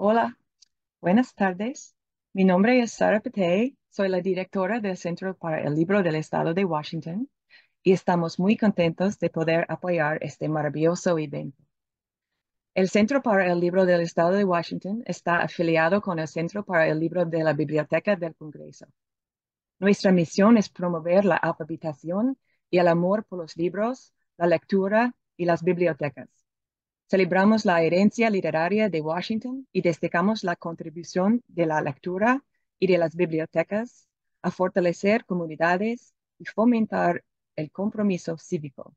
Hola, buenas tardes. Mi nombre es Sara petey soy la directora del Centro para el Libro del Estado de Washington y estamos muy contentos de poder apoyar este maravilloso evento. El Centro para el Libro del Estado de Washington está afiliado con el Centro para el Libro de la Biblioteca del Congreso. Nuestra misión es promover la alfabetización y el amor por los libros, la lectura y las bibliotecas. Celebramos la herencia literaria de Washington y destacamos la contribución de la lectura y de las bibliotecas a fortalecer comunidades y fomentar el compromiso cívico.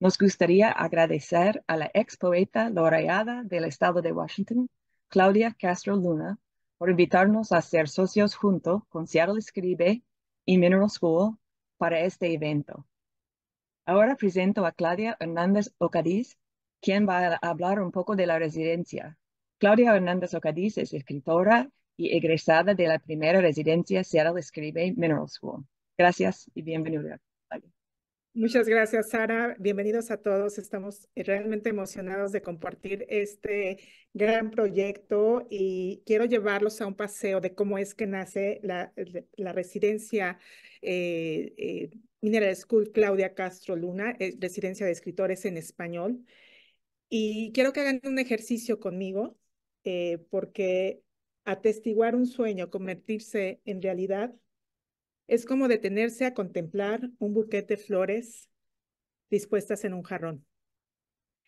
Nos gustaría agradecer a la ex poeta laureada del estado de Washington, Claudia Castro Luna, por invitarnos a ser socios junto con Seattle Escribe y Mineral School para este evento. Ahora presento a Claudia Hernández Ocadiz, ¿Quién va a hablar un poco de la residencia. Claudia Hernández Ocadiz es escritora y egresada de la primera residencia Seattle Escribe Mineral School. Gracias y bienvenida. Muchas gracias, Sara. Bienvenidos a todos. Estamos realmente emocionados de compartir este gran proyecto y quiero llevarlos a un paseo de cómo es que nace la, residencia eh, eh, Mineral School Claudia Castro Luna, residencia de escritores en español. Y quiero que hagan un ejercicio conmigo, eh, porque atestiguar un sueño, convertirse en realidad, es como detenerse a contemplar un buquete de flores dispuestas en un jarrón.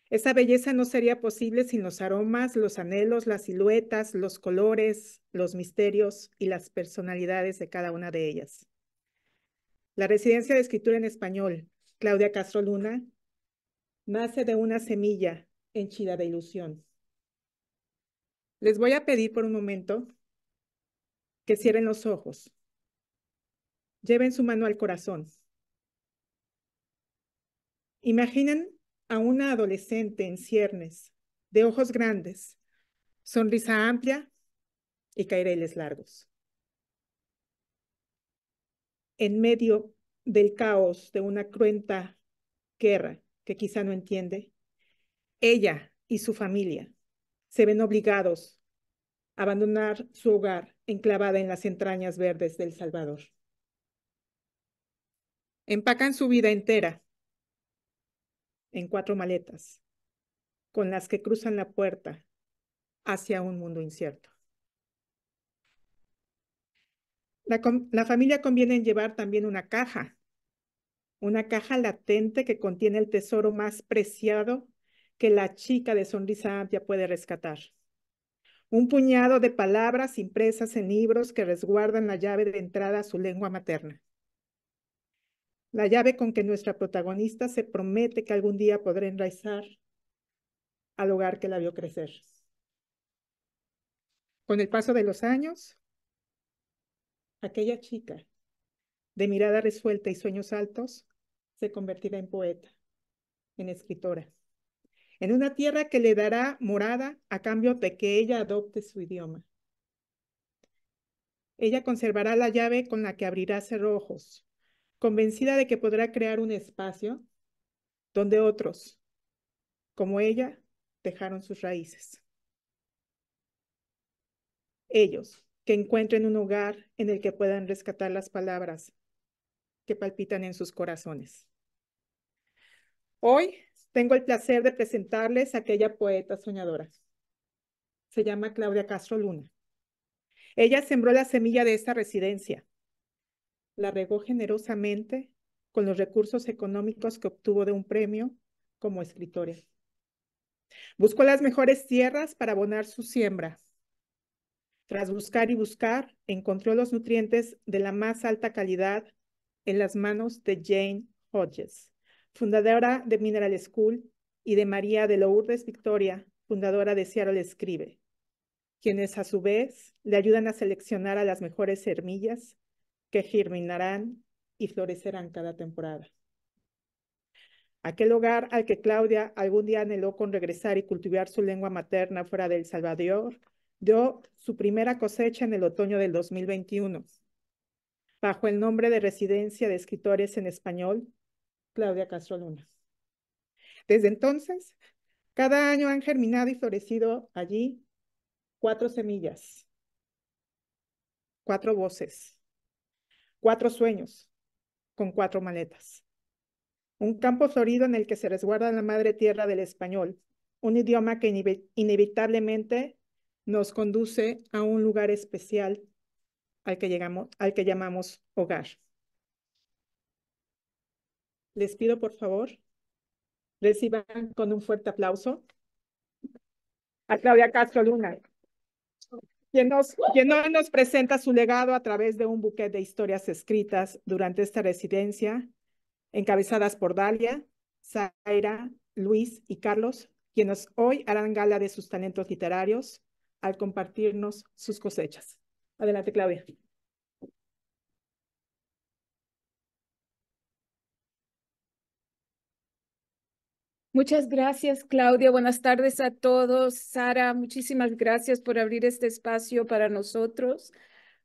Esa belleza no sería posible sin los aromas, los anhelos, las siluetas, los colores, los misterios y las personalidades de cada una de ellas. La residencia de escritura en español, Claudia Castro Luna, nace de una semilla henchida de ilusión. Les voy a pedir por un momento que cierren los ojos. Lleven su mano al corazón. Imaginen a una adolescente en ciernes, de ojos grandes, sonrisa amplia y caireles largos. En medio del caos de una cruenta guerra que quizá no entiende, ella y su familia se ven obligados a abandonar su hogar enclavada en las entrañas verdes del Salvador. Empacan su vida entera en cuatro maletas con las que cruzan la puerta hacia un mundo incierto. La, la, familia conviene llevar también una caja, una caja latente que contiene el tesoro más preciado que la chica de sonrisa amplia puede rescatar. Un puñado de palabras impresas en libros que resguardan la llave de entrada a su lengua materna. La llave con que nuestra protagonista se promete que algún día podrá enraizar al hogar que la vio crecer. Con el paso de los años, aquella chica, de mirada resuelta y sueños altos, se convertirá en poeta, en escritora en una tierra que le dará morada a cambio de que ella adopte su idioma. Ella conservará la llave con la que abrirá cerrojos, convencida de que podrá crear un espacio donde otros, como ella, dejaron sus raíces. Ellos, que encuentren un hogar en el que puedan rescatar las palabras que palpitan en sus corazones. Hoy tengo el placer de presentarles a aquella poeta soñadora. Se llama Claudia Castro Luna. Ella sembró la semilla de esta residencia. La regó generosamente con los recursos económicos que obtuvo de un premio como escritora. Buscó las mejores tierras para abonar su siembra. Tras buscar y buscar, encontró los nutrientes de la más alta calidad en las manos de Jane Hodges, fundadora de Mineral School, y de María de Lourdes Victoria, fundadora de Seattle Escribe, quienes a su vez le ayudan a seleccionar a las mejores semillas que germinarán y florecerán cada temporada. Aquel hogar al que Claudia algún día anheló con regresar y cultivar su lengua materna fuera del Salvador, dio su primera cosecha en el otoño del 2021. Bajo el nombre de Residencia de Escritores en Español, Claudia Castro Luna. Desde entonces, cada año han germinado y florecido allí cuatro semillas, cuatro voces, cuatro sueños con cuatro maletas. Un campo florido en el que se resguarda la madre tierra del español, un idioma que inevitablemente nos conduce a un lugar especial al que, llegamos, al que llamamos hogar. Les pido, por favor, reciban con un fuerte aplauso a Claudia Castro Luna, quien, nos, quien nos presenta su legado a través de un buquete de historias escritas durante esta residencia, encabezadas por Dalia, Zaira, Luis y Carlos, quienes hoy harán gala de sus talentos literarios al compartirnos sus cosechas. Adelante, Claudia. Muchas gracias, Claudia. Buenas tardes a todos. Sara, muchísimas gracias por abrir este espacio para nosotros.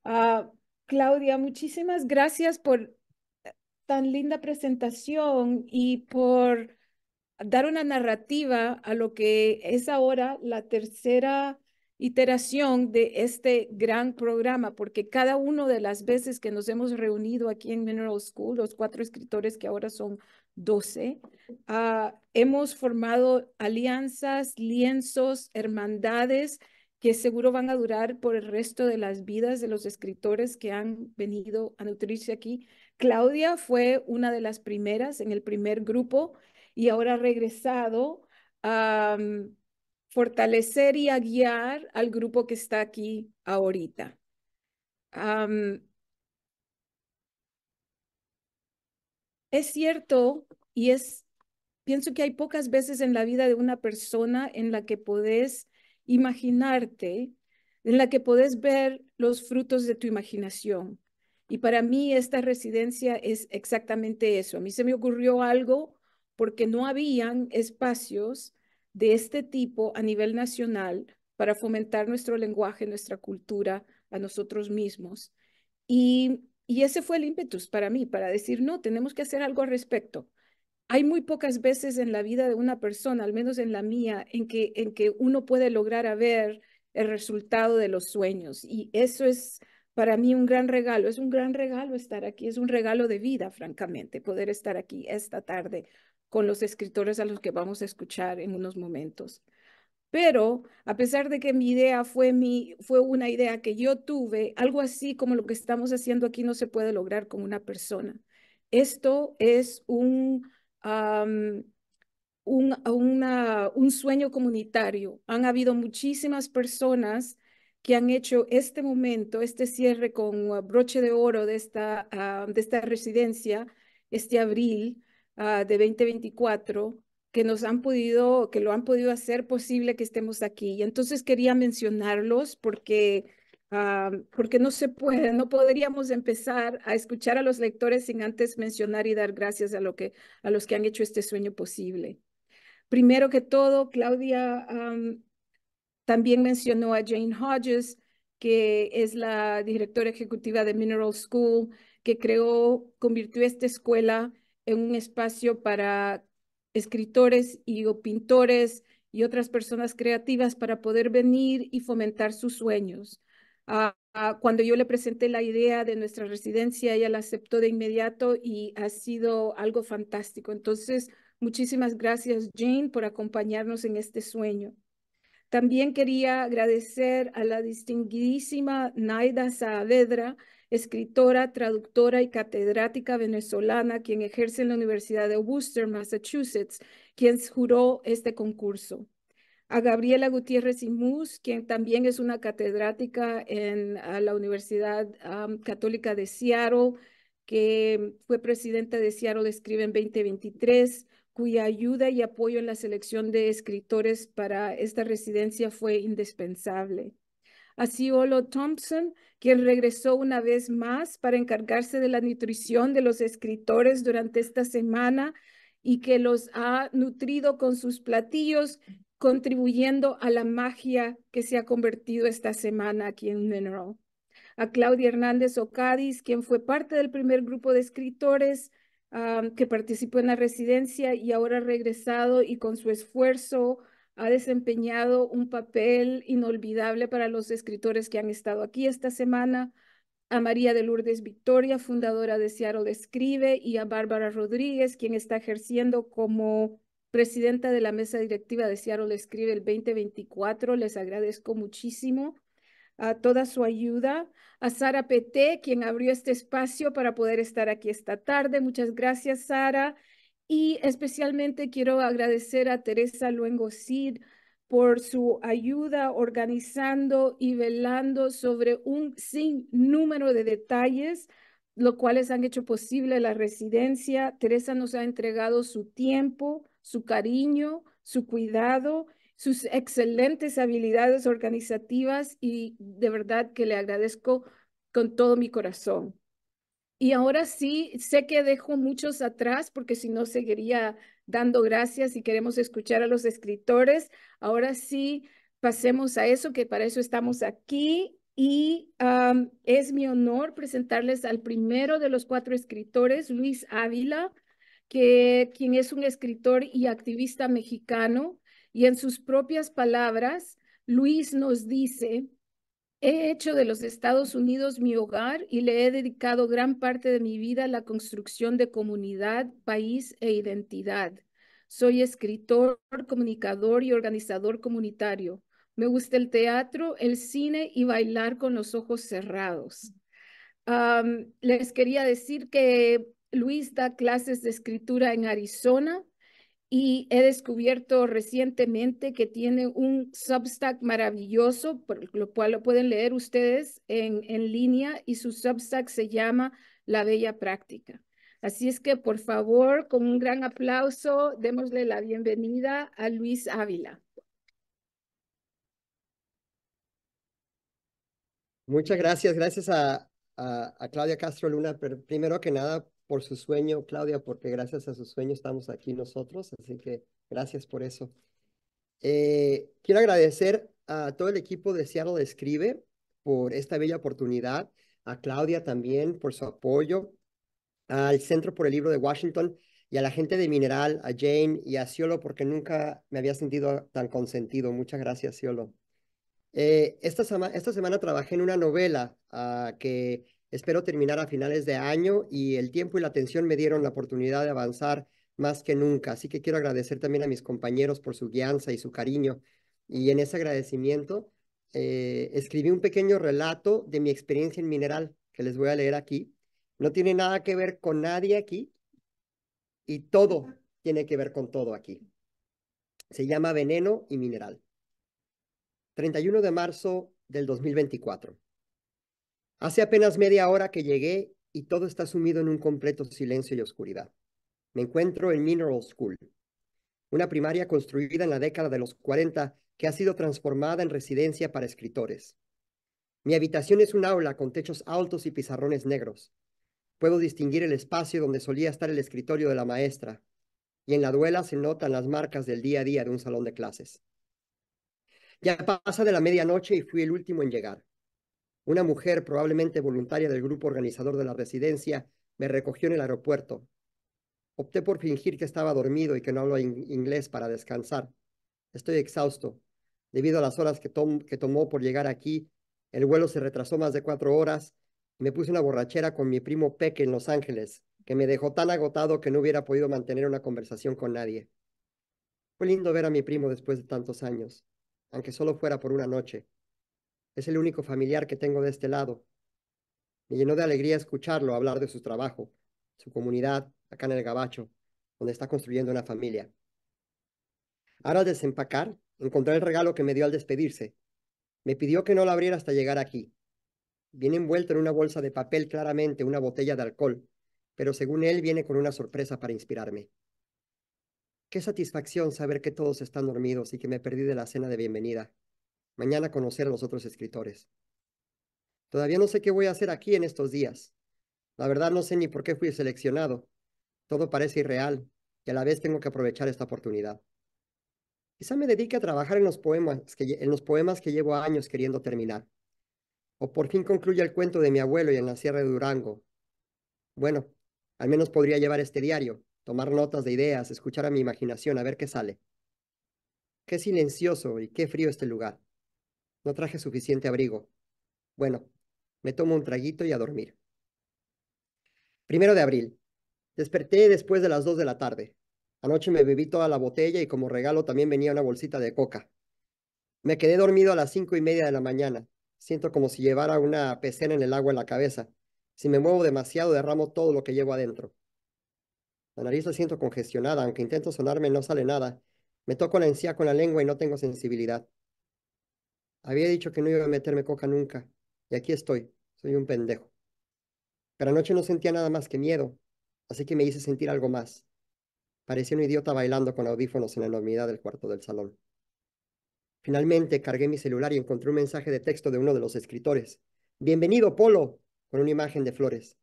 Ah, Claudia, muchísimas gracias por tan linda presentación y por dar una narrativa a lo que es ahora la tercera iteración de este gran programa, porque cada una de las veces que nos hemos reunido aquí en Mineral School, los cuatro escritores que ahora son 12, ah, hemos formado alianzas, lienzos, hermandades que seguro van a durar por el resto de las vidas de los escritores que han venido a nutrirse aquí. Claudia fue una de las primeras en el primer grupo y ahora ha regresado a mm, fortalecer y a guiar al grupo que está aquí ahorita. es cierto y es, pienso que hay pocas veces en la vida de una persona en la que podés imaginarte, en la que podés ver los frutos de tu imaginación. Y para mí esta residencia es exactamente eso. A mí se me ocurrió algo porque no habían espacios de este tipo a nivel nacional para fomentar nuestro lenguaje, nuestra cultura a nosotros mismos. Y, y ese fue el ímpetus para mí, para decir, no, tenemos que hacer algo al respecto hay muy pocas veces en la vida de una persona, al menos en la mía, en que, en que uno puede lograr a ver el resultado de los sueños. Y eso es para mí un gran regalo. Es un gran regalo estar aquí. Es un regalo de vida, francamente, poder estar aquí esta tarde con los escritores a los que vamos a escuchar en unos momentos. Pero a pesar de que mi idea fue, mi, fue una idea que yo tuve, algo así como lo que estamos haciendo aquí no se puede lograr con una persona. Esto es un un, un sueño comunitario. Han habido muchísimas personas que han hecho este momento, este cierre con ah, broche de oro de esta, ah, de esta residencia, este abril ah, de 2024, que nos han podido, que lo han podido hacer posible que estemos aquí. Y entonces quería mencionarlos porque Ah, porque no se puede, no podríamos empezar a escuchar a los lectores sin antes mencionar y dar gracias a, lo que, a los que han hecho este sueño posible. Primero que todo, Claudia también mencionó a Jane Hodges, que es la directora ejecutiva de Mineral School, que creó, convirtió esta escuela en un espacio para escritores y pintores y otras personas creativas para poder venir y fomentar sus sueños. Ah, ah, cuando yo le presenté la idea de nuestra residencia, ella la aceptó de inmediato y ha sido algo fantástico. Entonces, muchísimas gracias, Jane, por acompañarnos en este sueño. También quería agradecer a la distinguidísima Naida Saavedra, escritora, traductora y catedrática venezolana, quien ejerce en la Universidad de Worcester, Massachusetts, quien juró este concurso a Gabriela Gutiérrez Mus, quien también es una catedrática en la Universidad Católica de Seattle, que fue presidenta de Seattle Escribe en 2023, cuya ayuda y apoyo en la selección de escritores para esta residencia fue indispensable. Así Olo Thompson, quien regresó una vez más para encargarse de la nutrición de los escritores durante esta semana, y que los ha nutrido con sus platillos contribuyendo a la magia que se ha convertido esta semana aquí en Mineral. A Claudia Hernández Ocadis, quien fue parte del primer grupo de escritores que participó en la residencia y ahora ha regresado y con su esfuerzo ha desempeñado un papel inolvidable para los escritores que han estado aquí esta semana. A María de Lourdes Victoria, fundadora de Seattle Escribe, y a Bárbara Rodríguez, quien está ejerciendo como presidenta de la mesa directiva de Seattle Escribe el 2024. Les agradezco muchísimo a toda su ayuda, a Sara PT, quien abrió este espacio para poder estar aquí esta tarde. Muchas gracias, Sara. Y especialmente quiero agradecer a Teresa Luengo Cid por su ayuda organizando y velando sobre un sinnúmero de detalles, lo cuales han hecho posible la residencia. Teresa nos ha entregado su tiempo, su cariño, su cuidado, sus excelentes habilidades organizativas y de verdad que le agradezco con todo mi corazón. Y ahora sí, sé que dejo muchos atrás porque si no seguiría dando gracias y queremos escuchar a los escritores. Ahora sí, pasemos a eso, que para eso estamos aquí. Y es mi honor presentarles al primero de los cuatro escritores, Luis Ávila, que quien es un escritor y activista mexicano, y en sus propias palabras, Luis nos dice, he hecho de los Estados Unidos mi hogar y le he dedicado gran parte de mi vida a la construcción de comunidad, país e identidad. Soy escritor, comunicador y organizador comunitario. Me gusta el teatro, el cine y bailar con los ojos cerrados. les quería decir que Luis da clases de escritura en Arizona y he descubierto recientemente que tiene un Substack maravilloso, por lo cual lo pueden leer ustedes en, en línea y su Substack se llama La Bella Práctica. Así es que, por favor, con un gran aplauso, démosle la bienvenida a Luis Ávila. Muchas gracias, gracias a, a Claudia Castro Luna. Pero primero que nada, por su sueño, Claudia, porque gracias a su sueño estamos aquí nosotros, así que gracias por eso. Eh, quiero agradecer a todo el equipo de Seattle Describe por esta bella oportunidad, a Claudia también por su apoyo, al Centro por el Libro de Washington y a la gente de Mineral, a Jane y a Ciolo, porque nunca me había sentido tan consentido. Muchas gracias, Ciolo. Eh, esta, esta semana trabajé en una novela ah, que Espero terminar a finales de año y el tiempo y la atención me dieron la oportunidad de avanzar más que nunca. Así que quiero agradecer también a mis compañeros por su guianza y su cariño. Y en ese agradecimiento eh, escribí un pequeño relato de mi experiencia en mineral que les voy a leer aquí. No tiene nada que ver con nadie aquí y todo tiene que ver con todo aquí. Se llama Veneno y Mineral. 31 de marzo del 2024. Hace apenas media hora que llegué y todo está sumido en un completo silencio y oscuridad. Me encuentro en Mineral School, una primaria construida en la década de los 40 que ha sido transformada en residencia para escritores. Mi habitación es un aula con techos altos y pizarrones negros. Puedo distinguir el espacio donde solía estar el escritorio de la maestra, y en la duela se notan las marcas del día a día de un salón de clases. Ya pasa de la medianoche y fui el último en llegar. Una mujer, probablemente voluntaria del grupo organizador de la residencia, me recogió en el aeropuerto. Opté por fingir que estaba dormido y que no hablo inglés para descansar. Estoy exhausto. Debido a las horas que, que tomó por llegar aquí, el vuelo se retrasó más de cuatro horas y me puse una borrachera con mi primo Peque en Los Ángeles, que me dejó tan agotado que no hubiera podido mantener una conversación con nadie. Fue lindo ver a mi primo después de tantos años, aunque solo fuera por una noche. Es el único familiar que tengo de este lado. Me llenó de alegría escucharlo hablar de su trabajo, su comunidad, acá en el Gabacho, donde está construyendo una familia. Ahora al desempacar, encontré el regalo que me dio al despedirse. Me pidió que no lo abriera hasta llegar aquí. Viene envuelto en una bolsa de papel claramente una botella de alcohol, pero según él viene con una sorpresa para inspirarme. Qué satisfacción saber que todos están dormidos y que me perdí de la cena de bienvenida mañana conocer a los otros escritores. Todavía no sé qué voy a hacer aquí en estos días. La verdad no sé ni por qué fui seleccionado. Todo parece irreal y a la vez tengo que aprovechar esta oportunidad. Quizá me dedique a trabajar en los poemas que, en los poemas que llevo años queriendo terminar. O por fin concluya el cuento de mi abuelo y en la Sierra de Durango. Bueno, al menos podría llevar este diario, tomar notas de ideas, escuchar a mi imaginación, a ver qué sale. Qué silencioso y qué frío este lugar. No traje suficiente abrigo. Bueno, me tomo un traguito y a dormir. Primero de abril. Desperté después de las dos de la tarde. Anoche me bebí toda la botella y como regalo también venía una bolsita de coca. Me quedé dormido a las cinco y media de la mañana. Siento como si llevara una pecera en el agua en la cabeza. Si me muevo demasiado, derramo todo lo que llevo adentro. La nariz la siento congestionada, aunque intento sonarme no sale nada. Me toco la encía con la lengua y no tengo sensibilidad. Había dicho que no iba a meterme coca nunca, y aquí estoy, soy un pendejo. Pero anoche no sentía nada más que miedo, así que me hice sentir algo más. Parecía un idiota bailando con audífonos en la enormidad del cuarto del salón. Finalmente cargué mi celular y encontré un mensaje de texto de uno de los escritores. Bienvenido, Polo, con una imagen de flores.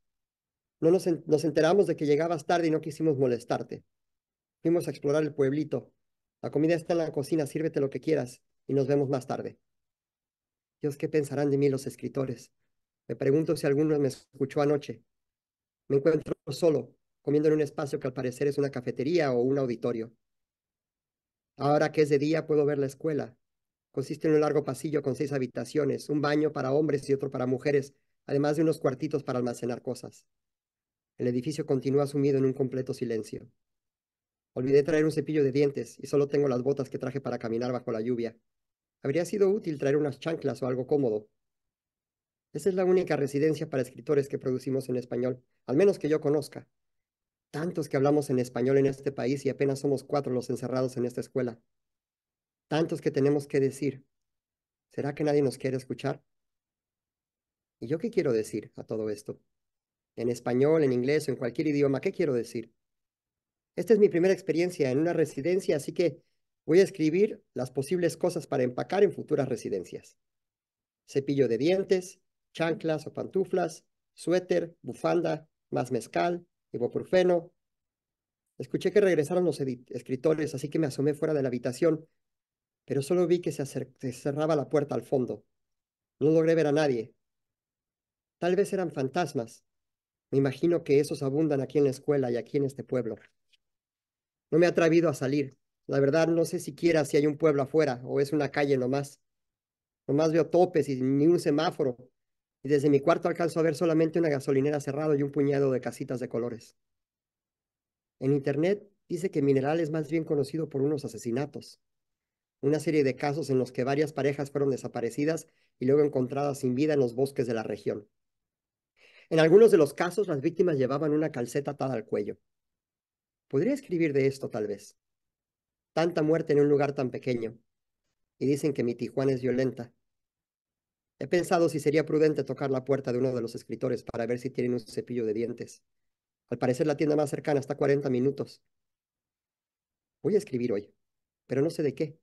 No nos, nos enteramos de que llegabas tarde y no quisimos molestarte. Fuimos a explorar el pueblito. La comida está en la cocina, sírvete lo que quieras y nos vemos más tarde. Dios, ¿qué pensarán de mí los escritores? Me pregunto si alguno me escuchó anoche. Me encuentro solo, comiendo en un espacio que al parecer es una cafetería o un auditorio. Ahora que es de día puedo ver la escuela. Consiste en un largo pasillo con seis habitaciones, un baño para hombres y otro para mujeres, además de unos cuartitos para almacenar cosas. El edificio continúa sumido en un completo silencio. Olvidé traer un cepillo de dientes y solo tengo las botas que traje para caminar bajo la lluvia habría sido útil traer unas chanclas o algo cómodo. Esa es la única residencia para escritores que producimos en español, al menos que yo conozca. Tantos que hablamos en español en este país y apenas somos cuatro los encerrados en esta escuela. Tantos que tenemos que decir. ¿Será que nadie nos quiere escuchar? ¿Y yo qué quiero decir a todo esto? En español, en inglés o en cualquier idioma, ¿qué quiero decir? Esta es mi primera experiencia en una residencia, así que Voy a escribir las posibles cosas para empacar en futuras residencias. Cepillo de dientes, chanclas o pantuflas, suéter, bufanda, más mezcal, ibuprofeno. Escuché que regresaron los escritores, así que me asomé fuera de la habitación, pero solo vi que se, cerraba la puerta al fondo. No logré ver a nadie. Tal vez eran fantasmas. Me imagino que esos abundan aquí en la escuela y aquí en este pueblo. No me ha atrevido a salir, la verdad, no sé siquiera si hay un pueblo afuera o es una calle nomás. Nomás veo topes y ni un semáforo. Y desde mi cuarto alcanzo a ver solamente una gasolinera cerrada y un puñado de casitas de colores. En Internet dice que Mineral es más bien conocido por unos asesinatos. Una serie de casos en los que varias parejas fueron desaparecidas y luego encontradas sin vida en los bosques de la región. En algunos de los casos, las víctimas llevaban una calceta atada al cuello. Podría escribir de esto, tal vez tanta muerte en un lugar tan pequeño. Y dicen que mi Tijuana es violenta. He pensado si sería prudente tocar la puerta de uno de los escritores para ver si tienen un cepillo de dientes. Al parecer la tienda más cercana está a 40 minutos. Voy a escribir hoy, pero no sé de qué.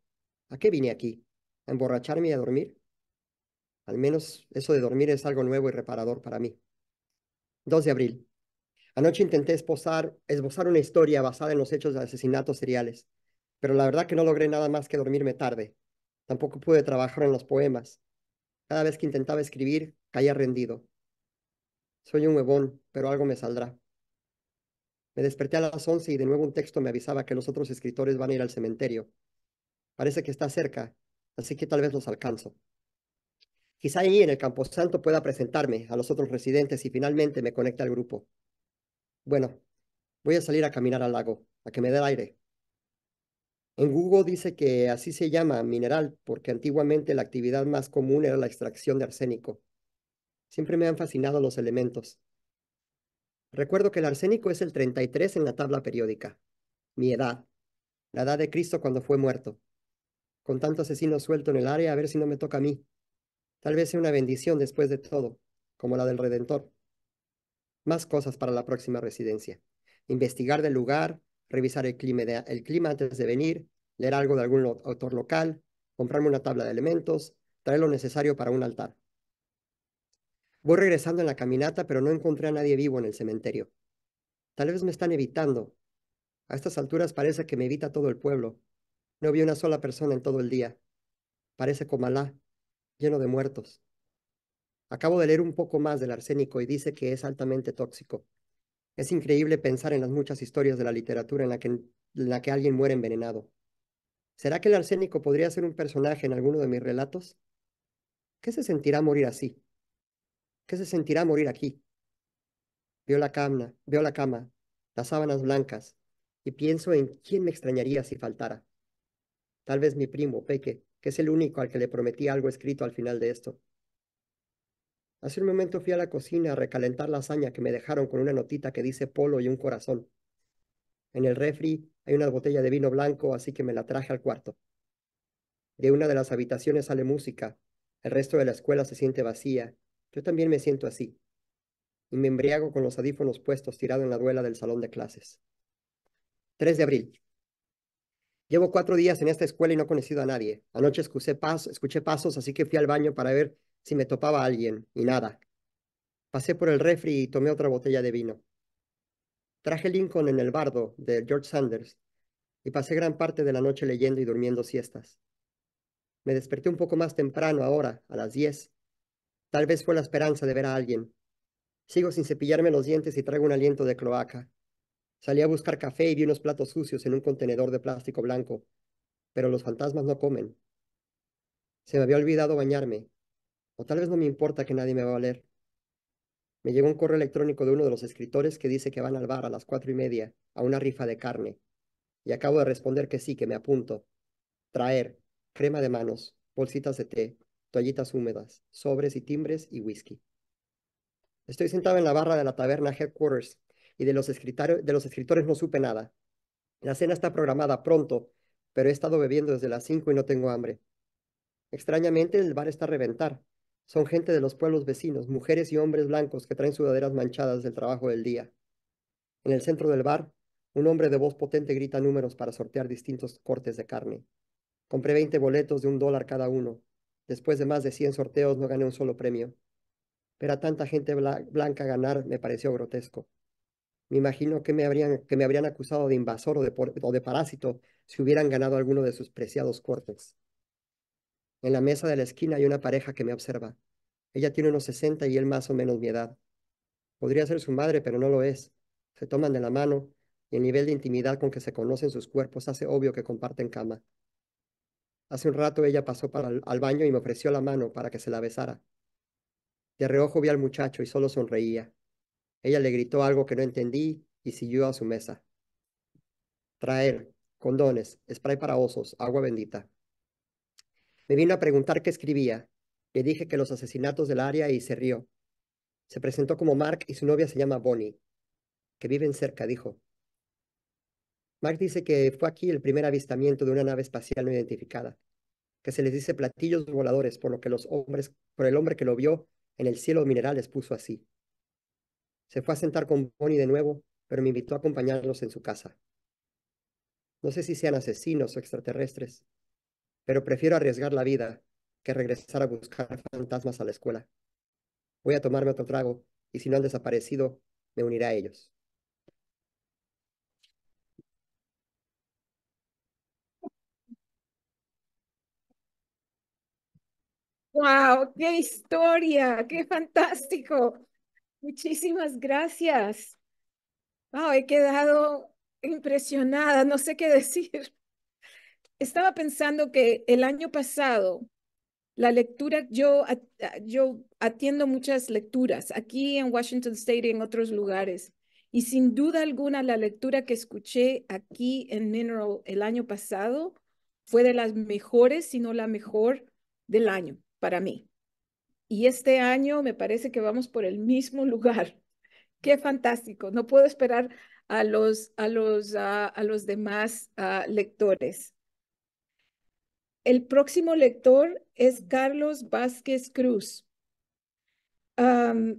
¿A qué vine aquí? ¿A emborracharme y a dormir? Al menos eso de dormir es algo nuevo y reparador para mí. 2 de abril. Anoche intenté esbozar una historia basada en los hechos de asesinatos seriales pero la verdad que no logré nada más que dormirme tarde. Tampoco pude trabajar en los poemas. Cada vez que intentaba escribir, caía rendido. Soy un huevón, pero algo me saldrá. Me desperté a las once y de nuevo un texto me avisaba que los otros escritores van a ir al cementerio. Parece que está cerca, así que tal vez los alcanzo. Quizá allí en el Camposanto pueda presentarme a los otros residentes y finalmente me conecte al grupo. Bueno, voy a salir a caminar al lago, a que me dé el aire. En Google dice que así se llama mineral porque antiguamente la actividad más común era la extracción de arsénico. Siempre me han fascinado los elementos. Recuerdo que el arsénico es el 33 en la tabla periódica. Mi edad. La edad de Cristo cuando fue muerto. Con tanto asesino suelto en el área, a ver si no me toca a mí. Tal vez sea una bendición después de todo, como la del Redentor. Más cosas para la próxima residencia. Investigar del lugar, revisar el clima, antes de venir, leer algo de algún autor local, comprarme una tabla de elementos, traer lo necesario para un altar. Voy regresando en la caminata, pero no encontré a nadie vivo en el cementerio. Tal vez me están evitando. A estas alturas parece que me evita todo el pueblo. No vi una sola persona en todo el día. Parece Comalá, lleno de muertos. Acabo de leer un poco más del arsénico y dice que es altamente tóxico. Es increíble pensar en las muchas historias de la literatura en la que, alguien muere envenenado. ¿Será que el arsénico podría ser un personaje en alguno de mis relatos? ¿Qué se sentirá morir así? ¿Qué se sentirá morir aquí? Veo la cama, veo la cama, las sábanas blancas, y pienso en quién me extrañaría si faltara. Tal vez mi primo, Peque, que es el único al que le prometí algo escrito al final de esto. Hace un momento fui a la cocina a recalentar la hazaña que me dejaron con una notita que dice polo y un corazón. En el refri hay una botella de vino blanco, así que me la traje al cuarto. De una de las habitaciones sale música. El resto de la escuela se siente vacía. Yo también me siento así. Y me embriago con los audífonos puestos tirado en la duela del salón de clases. 3 de abril. Llevo cuatro días en esta escuela y no he conocido a nadie. Anoche escuché pasos, así que fui al baño para ver si me topaba alguien, y nada. Pasé por el refri y tomé otra botella de vino. Traje Lincoln en el bardo de George Sanders y pasé gran parte de la noche leyendo y durmiendo siestas. Me desperté un poco más temprano ahora, a las diez. Tal vez fue la esperanza de ver a alguien. Sigo sin cepillarme los dientes y traigo un aliento de cloaca. Salí a buscar café y vi unos platos sucios en un contenedor de plástico blanco, pero los fantasmas no comen. Se me había olvidado bañarme o tal vez no me importa que nadie me va a leer. Me llegó un correo electrónico de uno de los escritores que dice que van al bar a las cuatro y media a una rifa de carne. Y acabo de responder que sí, que me apunto. Traer crema de manos, bolsitas de té, toallitas húmedas, sobres y timbres y whisky. Estoy sentado en la barra de la taberna Headquarters y de los, de los escritores no supe nada. La cena está programada pronto, pero he estado bebiendo desde las cinco y no tengo hambre. Extrañamente, el bar está a reventar son gente de los pueblos vecinos, mujeres y hombres blancos que traen sudaderas manchadas del trabajo del día. En el centro del bar, un hombre de voz potente grita números para sortear distintos cortes de carne. Compré 20 boletos de un dólar cada uno. Después de más de 100 sorteos no gané un solo premio. Pero a tanta gente blanca ganar me pareció grotesco. Me imagino que me habrían, que me habrían acusado de invasor de, o de parásito si hubieran ganado alguno de sus preciados cortes. En la mesa de la esquina hay una pareja que me observa. Ella tiene unos 60 y él más o menos mi edad. Podría ser su madre, pero no lo es. Se toman de la mano y el nivel de intimidad con que se conocen sus cuerpos hace obvio que comparten cama. Hace un rato ella pasó al baño y me ofreció la mano para que se la besara. De reojo vi al muchacho y solo sonreía. Ella le gritó algo que no entendí y siguió a su mesa. Traer, condones, spray para osos, agua bendita. Me vino a preguntar qué escribía. Le dije que los asesinatos del área y se rió. Se presentó como Mark y su novia se llama Bonnie, que viven cerca, dijo. Mark dice que fue aquí el primer avistamiento de una nave espacial no identificada, que se les dice platillos voladores, por lo que los hombres, por el hombre que lo vio en el cielo mineral les puso así. Se fue a sentar con Bonnie de nuevo, pero me invitó a acompañarlos en su casa. No sé si sean asesinos o extraterrestres, pero prefiero arriesgar la vida que regresar a buscar fantasmas a la escuela. Voy a tomarme otro trago y si no han desaparecido, me uniré a ellos. ¡Wow! ¡Qué historia! ¡Qué fantástico! Muchísimas gracias. Wow, he quedado impresionada, no sé qué decir estaba pensando que el año pasado, la lectura, yo, yo atiendo muchas lecturas aquí en Washington State y en otros lugares. Y sin duda alguna, la lectura que escuché aquí en Mineral el año pasado fue de las mejores, si no la mejor del año para mí. Y este año me parece que vamos por el mismo lugar. Qué fantástico. No puedo esperar a los, a los, a, los demás lectores. El próximo lector es Carlos Vázquez Cruz. Carlos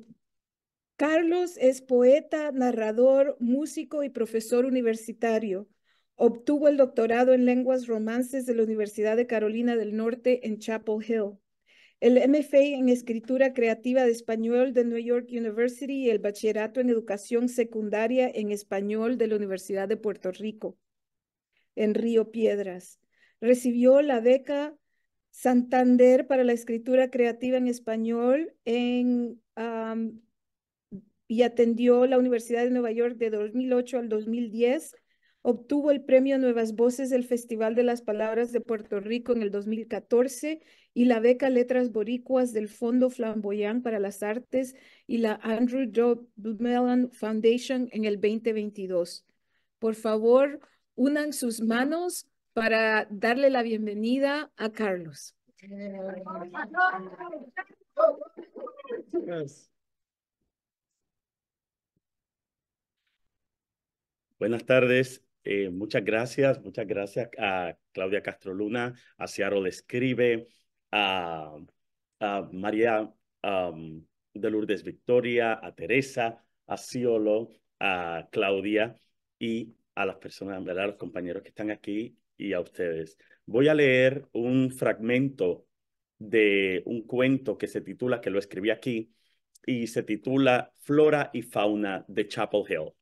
es poeta, narrador, músico y profesor universitario. Obtuvo el doctorado en lenguas romances de la Universidad de Carolina del Norte en Chapel Hill, el MFA en escritura creativa de español de New York University y el bachillerato en educación secundaria en español de la Universidad de Puerto Rico, en Río Piedras recibió la beca Santander para la escritura creativa en español y atendió la Universidad de Nueva York de 2008 al 2010. Obtuvo el premio Nuevas Voces del Festival de las Palabras de Puerto Rico en el 2014 y la beca Letras Boricuas del Fondo Flamboyant para las Artes y la Andrew Mellon Foundation en el 2022. Por favor, unan sus manos para darle la bienvenida a Carlos. Buenas tardes. Eh, muchas gracias. Muchas gracias a Claudia Castro Luna, a Seattle Escribe, a, María de Lourdes Victoria, a Teresa, a Ciolo, a Claudia y a las personas, a los compañeros que están aquí y a ustedes. Voy a leer un fragmento de un cuento que se titula, que lo escribí aquí, y se titula Flora y Fauna de Chapel Hill.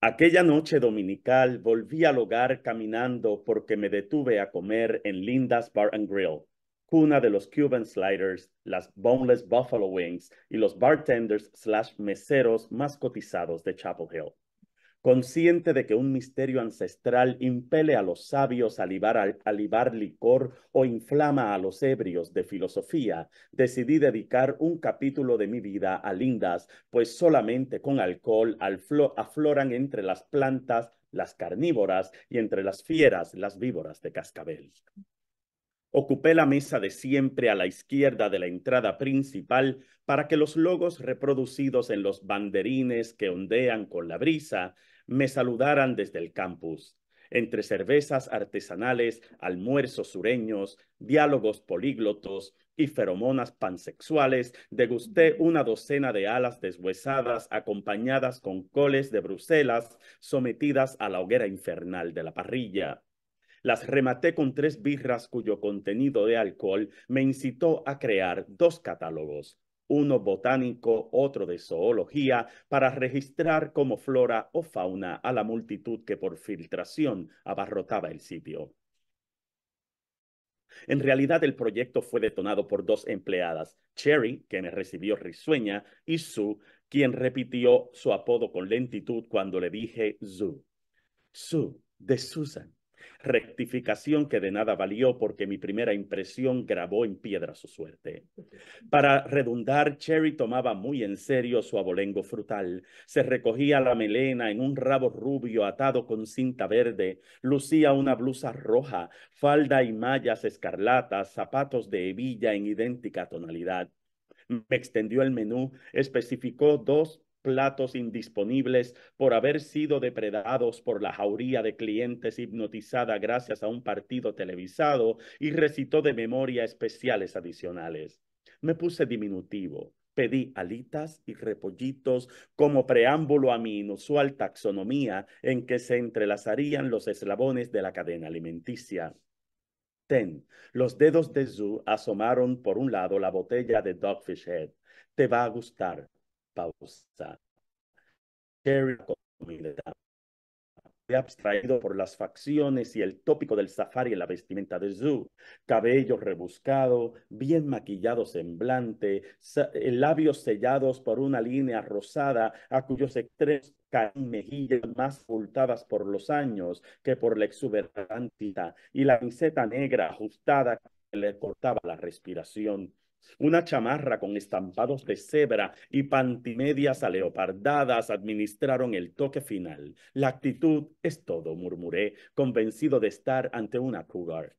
Aquella noche dominical volví al hogar caminando porque me detuve a comer en Linda's Bar and Grill, cuna de los Cuban sliders, las boneless buffalo wings y los bartenders slash meseros más cotizados de Chapel Hill consciente de que un misterio ancestral impele a los sabios a libar, licor o inflama a los ebrios de filosofía, decidí dedicar un capítulo de mi vida a lindas, pues solamente con alcohol afloran entre las plantas las carnívoras y entre las fieras las víboras de cascabel. Ocupé la mesa de siempre a la izquierda de la entrada principal para que los logos reproducidos en los banderines que ondean con la brisa me saludaran desde el campus. Entre cervezas artesanales, almuerzos sureños, diálogos políglotos y feromonas pansexuales, degusté una docena de alas deshuesadas acompañadas con coles de Bruselas sometidas a la hoguera infernal de la parrilla. Las rematé con tres birras cuyo contenido de alcohol me incitó a crear dos catálogos, uno botánico, otro de zoología, para registrar como flora o fauna a la multitud que por filtración abarrotaba el sitio. En realidad el proyecto fue detonado por dos empleadas, Cherry, que me recibió risueña, y Sue, quien repitió su apodo con lentitud cuando le dije Zoo. Sue, de Susan. Rectificación que de nada valió porque mi primera impresión grabó en piedra su suerte. Para redundar, Cherry tomaba muy en serio su abolengo frutal. Se recogía la melena en un rabo rubio atado con cinta verde. Lucía una blusa roja, falda y mallas escarlatas, zapatos de hebilla en idéntica tonalidad. Me extendió el menú, especificó dos platos indisponibles por haber sido depredados por la jauría de clientes hipnotizada gracias a un partido televisado y recitó de memoria especiales adicionales. Me puse diminutivo, pedí alitas y repollitos como preámbulo a mi inusual taxonomía en que se entrelazarían los eslabones de la cadena alimenticia. Ten, los dedos de Zoo asomaron por un lado la botella de Dogfish Head. Te va a gustar pausa. Abstraído por las facciones y el tópico del safari en la vestimenta de Zoo, cabello rebuscado, bien maquillado semblante, eh, labios sellados por una línea rosada a cuyos extremos caen mejillas más ocultadas por los años que por la exuberancia y la miseta negra ajustada que le cortaba la respiración una chamarra con estampados de cebra y pantimedias aleopardadas administraron el toque final. La actitud es todo, murmuré, convencido de estar ante una cougar.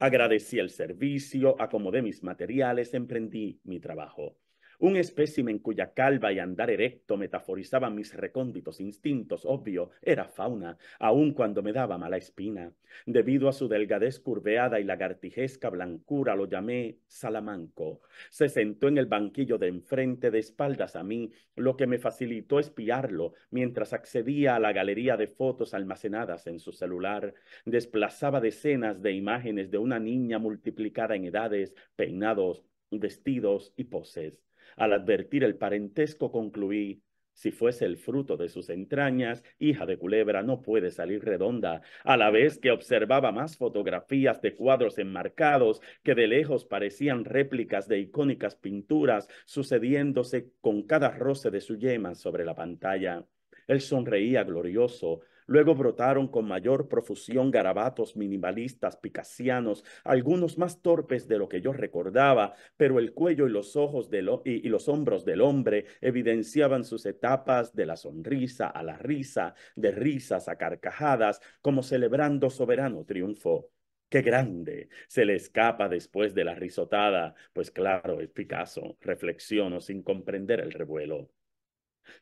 Agradecí el servicio, acomodé mis materiales, emprendí mi trabajo un espécimen cuya calva y andar erecto metaforizaban mis recónditos instintos, obvio, era fauna, aun cuando me daba mala espina. Debido a su delgadez curveada y lagartijesca blancura lo llamé Salamanco. Se sentó en el banquillo de enfrente de espaldas a mí, lo que me facilitó espiarlo mientras accedía a la galería de fotos almacenadas en su celular. Desplazaba decenas de imágenes de una niña multiplicada en edades, peinados, vestidos y poses. Al advertir el parentesco concluí, si fuese el fruto de sus entrañas, hija de culebra no puede salir redonda, a la vez que observaba más fotografías de cuadros enmarcados que de lejos parecían réplicas de icónicas pinturas sucediéndose con cada roce de su yema sobre la pantalla. Él sonreía glorioso, Luego brotaron con mayor profusión garabatos minimalistas, picasianos, algunos más torpes de lo que yo recordaba, pero el cuello y los ojos y, y los hombros del hombre evidenciaban sus etapas de la sonrisa a la risa, de risas a carcajadas, como celebrando soberano triunfo. ¡Qué grande! Se le escapa después de la risotada. Pues claro, es Picasso. Reflexiono sin comprender el revuelo.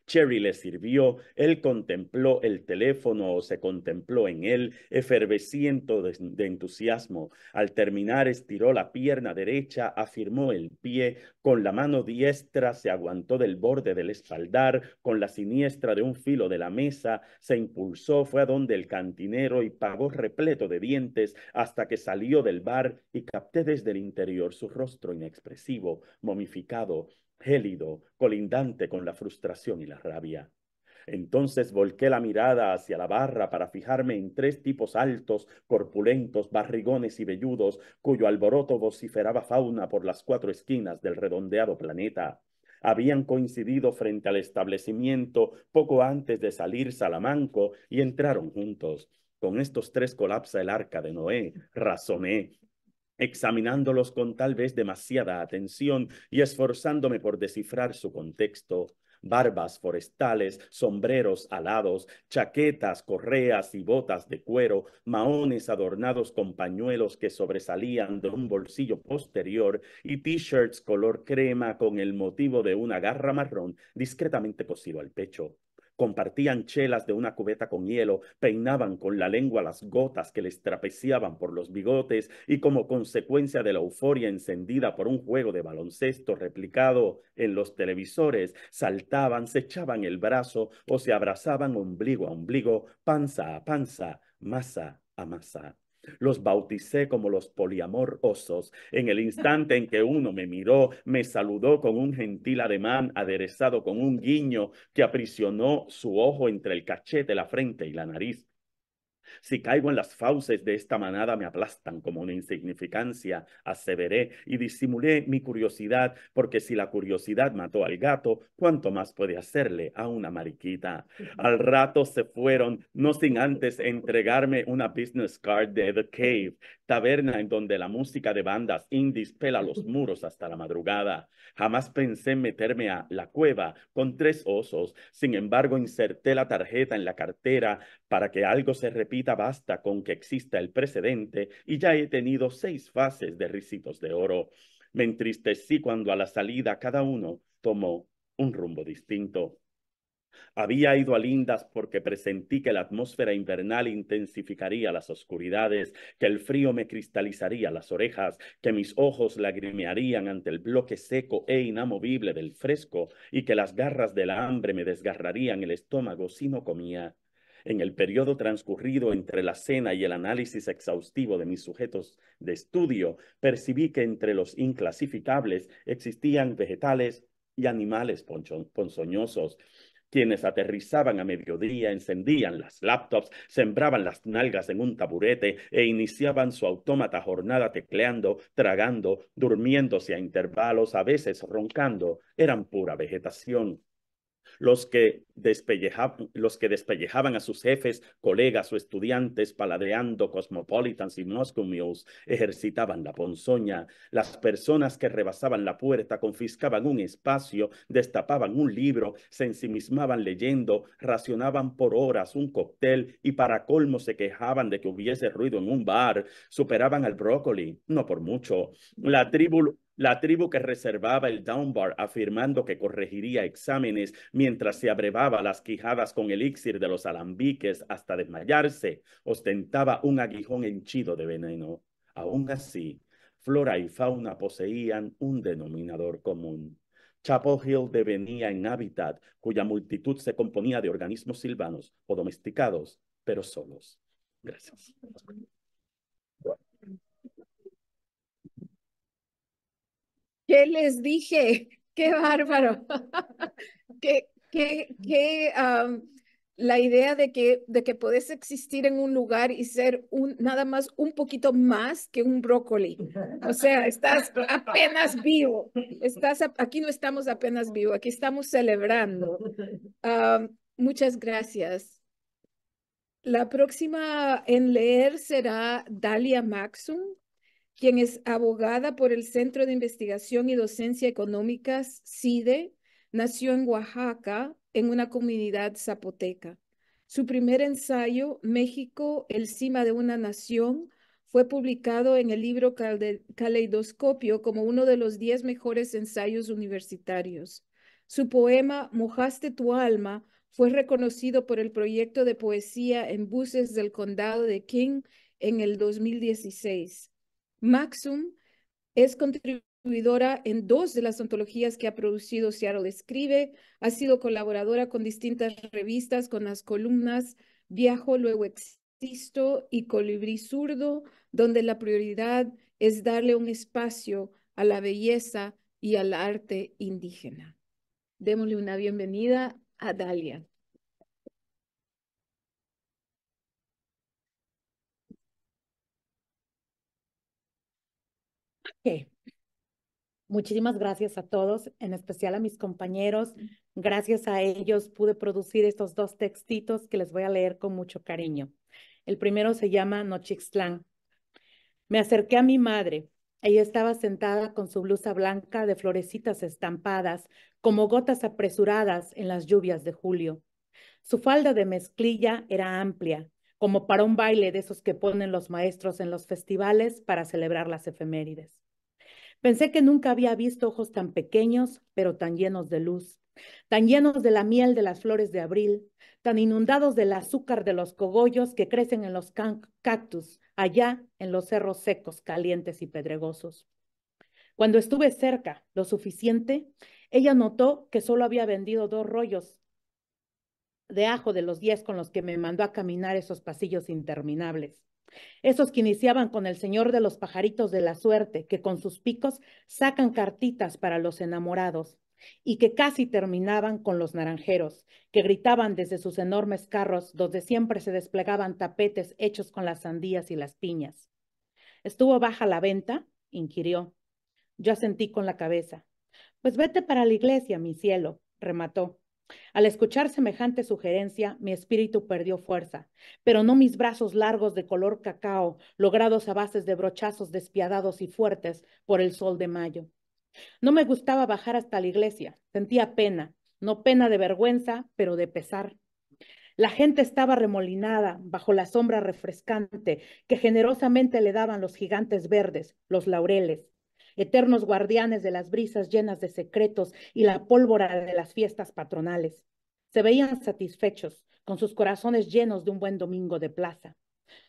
Cherry le sirvió, él contempló el teléfono o se contempló en él, efervesciente de, entusiasmo. Al terminar estiró la pierna derecha, afirmó el pie, con la mano diestra se aguantó del borde del espaldar, con la siniestra de un filo de la mesa, se impulsó, fue a donde el cantinero y pagó repleto de dientes hasta que salió del bar y capté desde el interior su rostro inexpresivo, momificado, gélido, colindante con la frustración y la rabia. Entonces volqué la mirada hacia la barra para fijarme en tres tipos altos, corpulentos, barrigones y velludos, cuyo alboroto vociferaba fauna por las cuatro esquinas del redondeado planeta. Habían coincidido frente al establecimiento poco antes de salir Salamanco y entraron juntos. Con estos tres colapsa el arca de Noé, razoné, examinándolos con tal vez demasiada atención y esforzándome por descifrar su contexto. Barbas forestales, sombreros alados, chaquetas, correas y botas de cuero, maones adornados con pañuelos que sobresalían de un bolsillo posterior y t-shirts color crema con el motivo de una garra marrón discretamente cosido al pecho compartían chelas de una cubeta con hielo, peinaban con la lengua las gotas que les trapeciaban por los bigotes y como consecuencia de la euforia encendida por un juego de baloncesto replicado en los televisores, saltaban, se echaban el brazo o se abrazaban ombligo a ombligo, panza a panza, masa a masa. Los bauticé como los poliamorosos. En el instante en que uno me miró, me saludó con un gentil ademán aderezado con un guiño que aprisionó su ojo entre el cachete, la frente y la nariz. Si caigo en las fauces de esta manada, me aplastan como una insignificancia, aseveré y disimulé mi curiosidad, porque si la curiosidad mató al gato, ¿cuánto más puede hacerle a una mariquita? Al rato se fueron, no sin antes entregarme una business card de The Cave, taberna en donde la música de bandas indies pela los muros hasta la madrugada. Jamás pensé meterme a la cueva con tres osos. Sin embargo, inserté la tarjeta en la cartera. Para que algo se repita basta con que exista el precedente y ya he tenido seis fases de risitos de oro. Me entristecí cuando a la salida cada uno tomó un rumbo distinto. Había ido a Lindas porque presentí que la atmósfera invernal intensificaría las oscuridades, que el frío me cristalizaría las orejas, que mis ojos lagrimearían ante el bloque seco e inamovible del fresco y que las garras de la hambre me desgarrarían el estómago si no comía. En el periodo transcurrido entre la cena y el análisis exhaustivo de mis sujetos de estudio, percibí que entre los inclasificables existían vegetales y animales ponzoñosos, quienes aterrizaban a mediodía, encendían las laptops, sembraban las nalgas en un taburete e iniciaban su autómata jornada tecleando, tragando, durmiéndose a intervalos, a veces roncando, eran pura vegetación los que, despellejaban a sus jefes, colegas o estudiantes, paladeando cosmopolitans y Moscow ejercitaban la ponzoña. Las personas que rebasaban la puerta confiscaban un espacio, destapaban un libro, se ensimismaban leyendo, racionaban por horas un cóctel y para colmo se quejaban de que hubiese ruido en un bar, superaban al brócoli, no por mucho. La tribu la tribu que reservaba el downbar afirmando que corregiría exámenes mientras se abrevaba las quijadas con el elixir de los alambiques hasta desmayarse, ostentaba un aguijón henchido de veneno. Aún así, flora y fauna poseían un denominador común. Chapel Hill devenía en hábitat cuya multitud se componía de organismos silvanos o domesticados, pero solos. Gracias. ¿Qué les dije? ¡Qué bárbaro! que, la idea de que, de que puedes existir en un lugar y ser un, nada más un poquito más que un brócoli. O sea, estás apenas vivo. Estás, aquí no estamos apenas vivo, aquí estamos celebrando. muchas gracias. La próxima en leer será Dalia Maxum quien es abogada por el Centro de Investigación y Docencia Económicas, CIDE, nació en Oaxaca, en una comunidad zapoteca. Su primer ensayo, México, el cima de una nación, fue publicado en el libro Caleidoscopio como uno de los diez mejores ensayos universitarios. Su poema Mojaste tu alma fue reconocido por el proyecto de poesía en buses del condado de King en el 2016. Maxim es contribuidora en dos de las antologías que ha producido Seattle Escribe, ha sido colaboradora con distintas revistas, con las columnas Viajo, luego Existo y Colibrí Zurdo, donde la prioridad es darle un espacio a la belleza y al arte indígena. Démosle una bienvenida a Dalia. Muchísimas gracias a todos, en especial a mis compañeros. Mm. Gracias a ellos pude producir estos dos textitos que les voy a leer con mucho cariño. El primero se llama Nochixtlán. Me acerqué a mi madre. Ella estaba sentada con su blusa blanca de florecitas estampadas, como gotas apresuradas en las lluvias de julio. Su falda de mezclilla era amplia, como para un baile de esos que ponen los maestros en los festivales para celebrar las efemérides. Pensé que nunca había visto ojos tan pequeños, pero tan llenos de luz, tan llenos de la miel de las flores de abril, tan inundados del azúcar de los cogollos que crecen en los cactus, allá en los cerros secos, calientes y pedregosos. Cuando estuve cerca lo suficiente, ella notó que solo había vendido dos rollos de ajo de los diez con los que me mandó a caminar esos pasillos interminables. Esos que iniciaban con el señor de los pajaritos de la suerte, que con sus picos sacan cartitas para los enamorados, y que casi terminaban con los naranjeros, que gritaban desde sus enormes carros, donde siempre se desplegaban tapetes hechos con las sandías y las piñas. ¿Estuvo baja la venta? inquirió. Yo asentí con la cabeza. Pues vete para la iglesia, mi cielo, remató. Al escuchar semejante sugerencia, mi espíritu perdió fuerza, pero no mis brazos largos de color cacao, logrados a bases de brochazos despiadados y fuertes por el sol de mayo. No me gustaba bajar hasta la iglesia, sentía pena, no pena de vergüenza, pero de pesar. La gente estaba remolinada bajo la sombra refrescante que generosamente le daban los gigantes verdes, los laureles, eternos guardianes de las brisas llenas de secretos y la pólvora de las fiestas patronales. Se veían satisfechos, con sus corazones llenos de un buen domingo de plaza.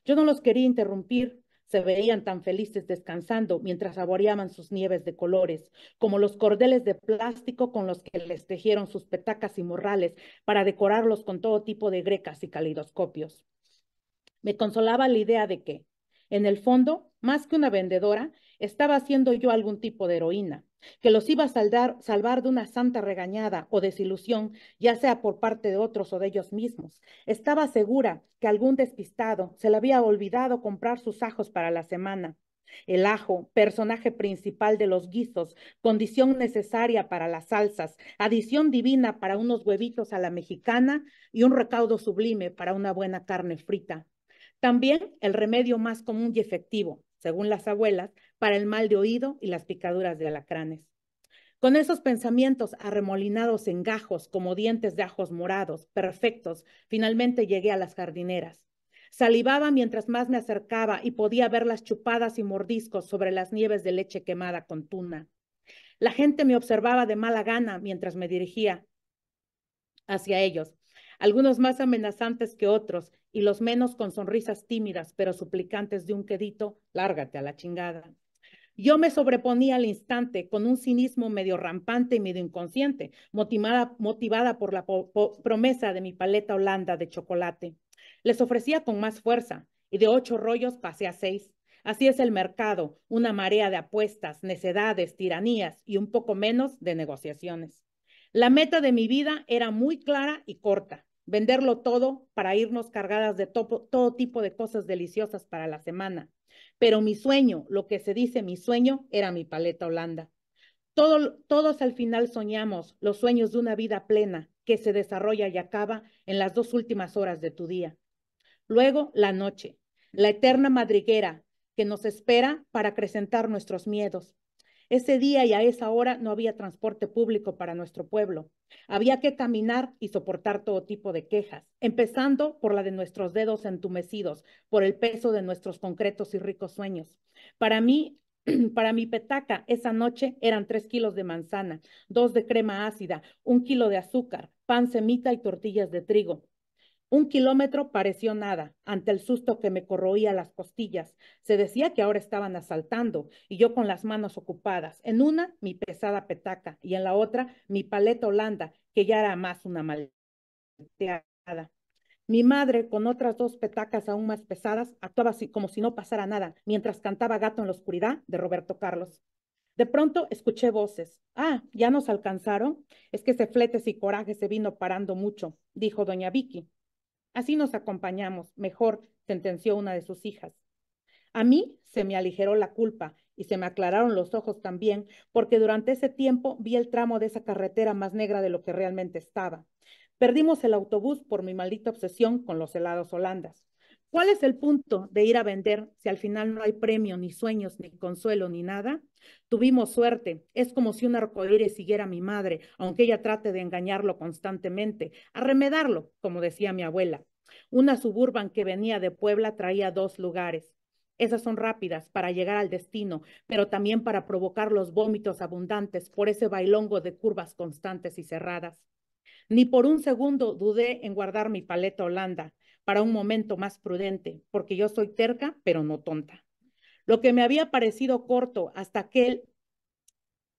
Yo no los quería interrumpir, se veían tan felices descansando mientras saboreaban sus nieves de colores, como los cordeles de plástico con los que les tejieron sus petacas y morrales para decorarlos con todo tipo de grecas y calidoscopios. Me consolaba la idea de que, en el fondo, más que una vendedora, estaba haciendo yo algún tipo de heroína, que los iba a salvar de una santa regañada o desilusión, ya sea por parte de otros o de ellos mismos. Estaba segura que algún despistado se le había olvidado comprar sus ajos para la semana. El ajo, personaje principal de los guisos, condición necesaria para las salsas, adición divina para unos huevitos a la mexicana y un recaudo sublime para una buena carne frita. También el remedio más común y efectivo, según las abuelas, para el mal de oído y las picaduras de alacranes. Con esos pensamientos arremolinados en gajos como dientes de ajos morados, perfectos, finalmente llegué a las jardineras. Salivaba mientras más me acercaba y podía ver las chupadas y mordiscos sobre las nieves de leche quemada con tuna. La gente me observaba de mala gana mientras me dirigía hacia ellos, algunos más amenazantes que otros y los menos con sonrisas tímidas pero suplicantes de un quedito, lárgate a la chingada. Yo me sobreponía al instante con un cinismo medio rampante y medio inconsciente, motivada, por la promesa de mi paleta holanda de chocolate. Les ofrecía con más fuerza y de ocho rollos pasé a seis. Así es el mercado, una marea de apuestas, necedades, tiranías y un poco menos de negociaciones. La meta de mi vida era muy clara y corta venderlo todo para irnos cargadas de todo tipo de cosas deliciosas para la semana. Pero mi sueño, lo que se dice mi sueño, era mi paleta holanda. todos al final soñamos los sueños de una vida plena que se desarrolla y acaba en las dos últimas horas de tu día. Luego, la noche, la eterna madriguera que nos espera para acrecentar nuestros miedos, ese día y a esa hora no había transporte público para nuestro pueblo. Había que caminar y soportar todo tipo de quejas, empezando por la de nuestros dedos entumecidos, por el peso de nuestros concretos y ricos sueños. Para mí, para mi petaca, esa noche eran tres kilos de manzana, dos de crema ácida, un kilo de azúcar, pan semita y tortillas de trigo. Un kilómetro pareció nada ante el susto que me corroía las costillas. Se decía que ahora estaban asaltando y yo con las manos ocupadas. En una, mi pesada petaca y en la otra, mi paleta holanda, que ya era más una malteada. Mi madre, con otras dos petacas aún más pesadas, actuaba así, como si no pasara nada, mientras cantaba Gato en la Oscuridad de Roberto Carlos. De pronto escuché voces. Ah, ¿ya nos alcanzaron? Es que ese fletes y coraje se vino parando mucho, dijo doña Vicky. Así nos acompañamos, mejor, sentenció una de sus hijas. A mí se me aligeró la culpa y se me aclararon los ojos también, porque durante ese tiempo vi el tramo de esa carretera más negra de lo que realmente estaba. Perdimos el autobús por mi maldita obsesión con los helados holandas. ¿Cuál es el punto de ir a vender si al final no hay premio, ni sueños, ni consuelo, ni nada? Tuvimos suerte. Es como si un arcoíris siguiera a mi madre, aunque ella trate de engañarlo constantemente, arremedarlo, como decía mi abuela. Una suburban que venía de Puebla traía dos lugares. Esas son rápidas para llegar al destino, pero también para provocar los vómitos abundantes por ese bailongo de curvas constantes y cerradas. Ni por un segundo dudé en guardar mi paleta Holanda, para un momento más prudente, porque yo soy terca, pero no tonta. Lo que me había parecido corto hasta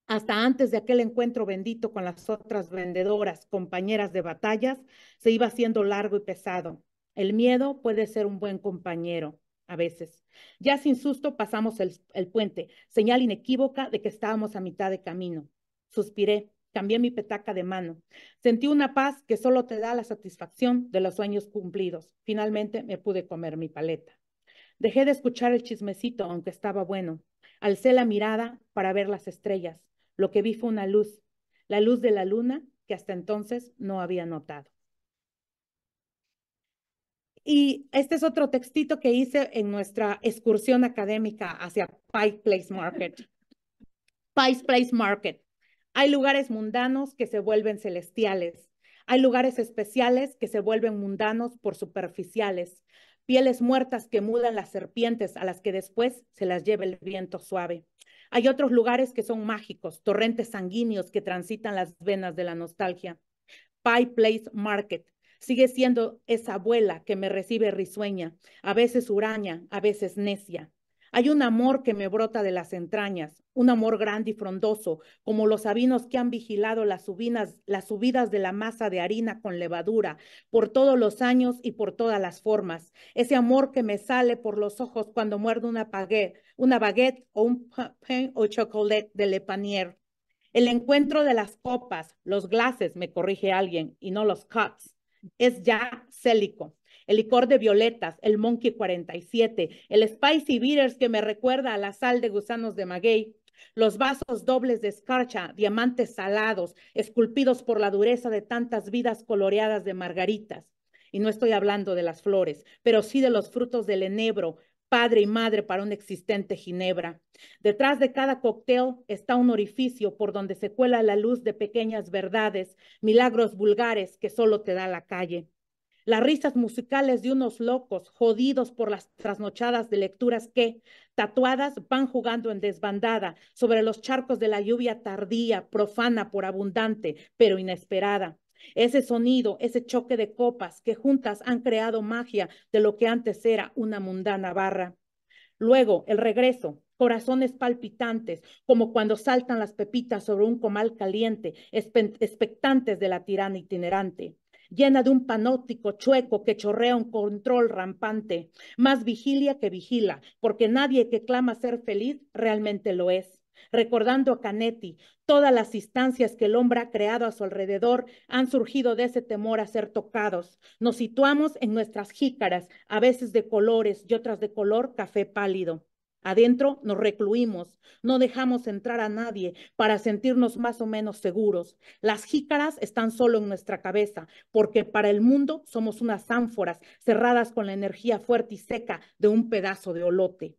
hasta antes de aquel encuentro bendito con las otras vendedoras, compañeras de batallas, se iba haciendo largo y pesado. El miedo puede ser un buen compañero a veces. Ya sin susto pasamos el puente, señal inequívoca de que estábamos a mitad de camino. Suspiré. Cambié mi petaca de mano. Sentí una paz que solo te da la satisfacción de los sueños cumplidos. Finalmente me pude comer mi paleta. Dejé de escuchar el chismecito, aunque estaba bueno. Alcé la mirada para ver las estrellas. Lo que vi fue una luz, la luz de la luna que hasta entonces no había notado. Y este es otro textito que hice en nuestra excursión académica hacia Pike Place Market. Pike Place Market. Hay lugares mundanos que se vuelven celestiales. Hay lugares especiales que se vuelven mundanos por superficiales. Pieles muertas que mudan las serpientes a las que después se las lleva el viento suave. Hay otros lugares que son mágicos, torrentes sanguíneos que transitan las venas de la nostalgia. Pie Place Market sigue siendo esa abuela que me recibe risueña, a veces huraña, a veces necia. Hay un amor que me brota de las entrañas, un amor grande y frondoso, como los sabinos que han vigilado las, las subidas de la masa de harina con levadura, por todos los años y por todas las formas. Ese amor que me sale por los ojos cuando muerdo una baguette, una baguette o un pain o chocolate de lepanier. El encuentro de las copas, los glaces, me corrige alguien, y no los cuts, es ya célico el licor de violetas, el Monkey 47, el Spicy Beers que me recuerda a la sal de gusanos de maguey, los vasos dobles de escarcha, diamantes salados, esculpidos por la dureza de tantas vidas coloreadas de margaritas. Y no estoy hablando de las flores, pero sí de los frutos del enebro, padre y madre para un existente Ginebra. Detrás de cada cóctel está un orificio por donde se cuela la luz de pequeñas verdades, milagros vulgares que solo te da la calle las risas musicales de unos locos jodidos por las trasnochadas de lecturas que, tatuadas, van jugando en desbandada sobre los charcos de la lluvia tardía, profana por abundante, pero inesperada. Ese sonido, ese choque de copas que juntas han creado magia de lo que antes era una mundana barra. Luego, el regreso, corazones palpitantes, como cuando saltan las pepitas sobre un comal caliente, expectantes de la tirana itinerante llena de un panóptico chueco que chorrea un control rampante, más vigilia que vigila, porque nadie que clama ser feliz realmente lo es. Recordando a Canetti, todas las instancias que el hombre ha creado a su alrededor han surgido de ese temor a ser tocados. Nos situamos en nuestras jícaras, a veces de colores y otras de color café pálido. Adentro nos recluimos, no dejamos entrar a nadie para sentirnos más o menos seguros. Las jícaras están solo en nuestra cabeza, porque para el mundo somos unas ánforas cerradas con la energía fuerte y seca de un pedazo de olote.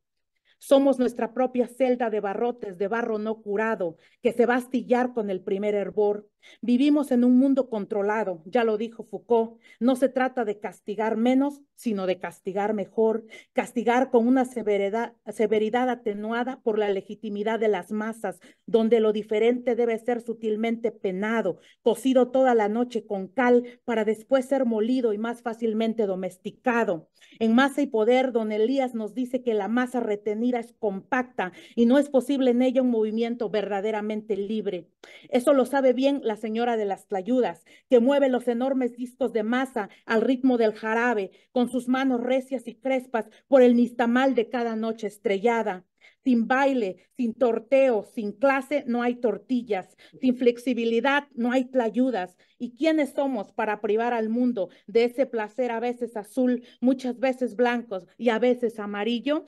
Somos nuestra propia celda de barrotes de barro no curado que se va a astillar con el primer hervor. Vivimos en un mundo controlado, ya lo dijo Foucault, no se trata de castigar menos, sino de castigar mejor, castigar con una severidad, atenuada por la legitimidad de las masas, donde lo diferente debe ser sutilmente penado, cocido toda la noche con cal para después ser molido y más fácilmente domesticado. En Masa y Poder, don Elías nos dice que la masa retenida es compacta y no es posible en ella un movimiento verdaderamente libre. Eso lo sabe bien la señora de las tlayudas, que mueve los enormes discos de masa al ritmo del jarabe, con sus manos recias y crespas por el nistamal de cada noche estrellada. Sin baile, sin torteo, sin clase, no hay tortillas. Sin flexibilidad, no hay tlayudas. ¿Y quiénes somos para privar al mundo de ese placer a veces azul, muchas veces blanco y a veces amarillo?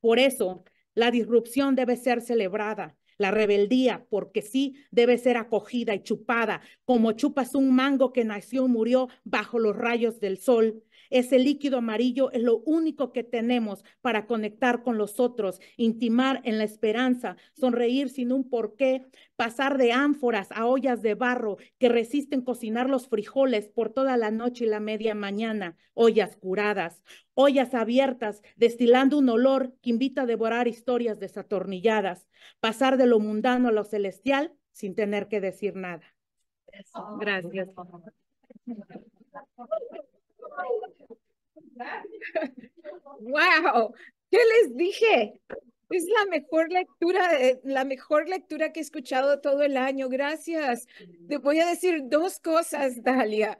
Por eso, la disrupción debe ser celebrada. La rebeldía, porque sí, debe ser acogida y chupada, como chupas un mango que nació y murió bajo los rayos del sol. Ese líquido amarillo es lo único que tenemos para conectar con los otros, intimar en la esperanza, sonreír sin un porqué, pasar de ánforas a ollas de barro que resisten cocinar los frijoles por toda la noche y la media mañana, ollas curadas, ollas abiertas, destilando un olor que invita a devorar historias desatornilladas, pasar de lo mundano a lo celestial sin tener que decir nada. Gracias. Wow, ¿qué les dije? Es la mejor lectura, eh, la mejor lectura que he escuchado todo el año. Gracias. Te voy a decir dos cosas, Dalia.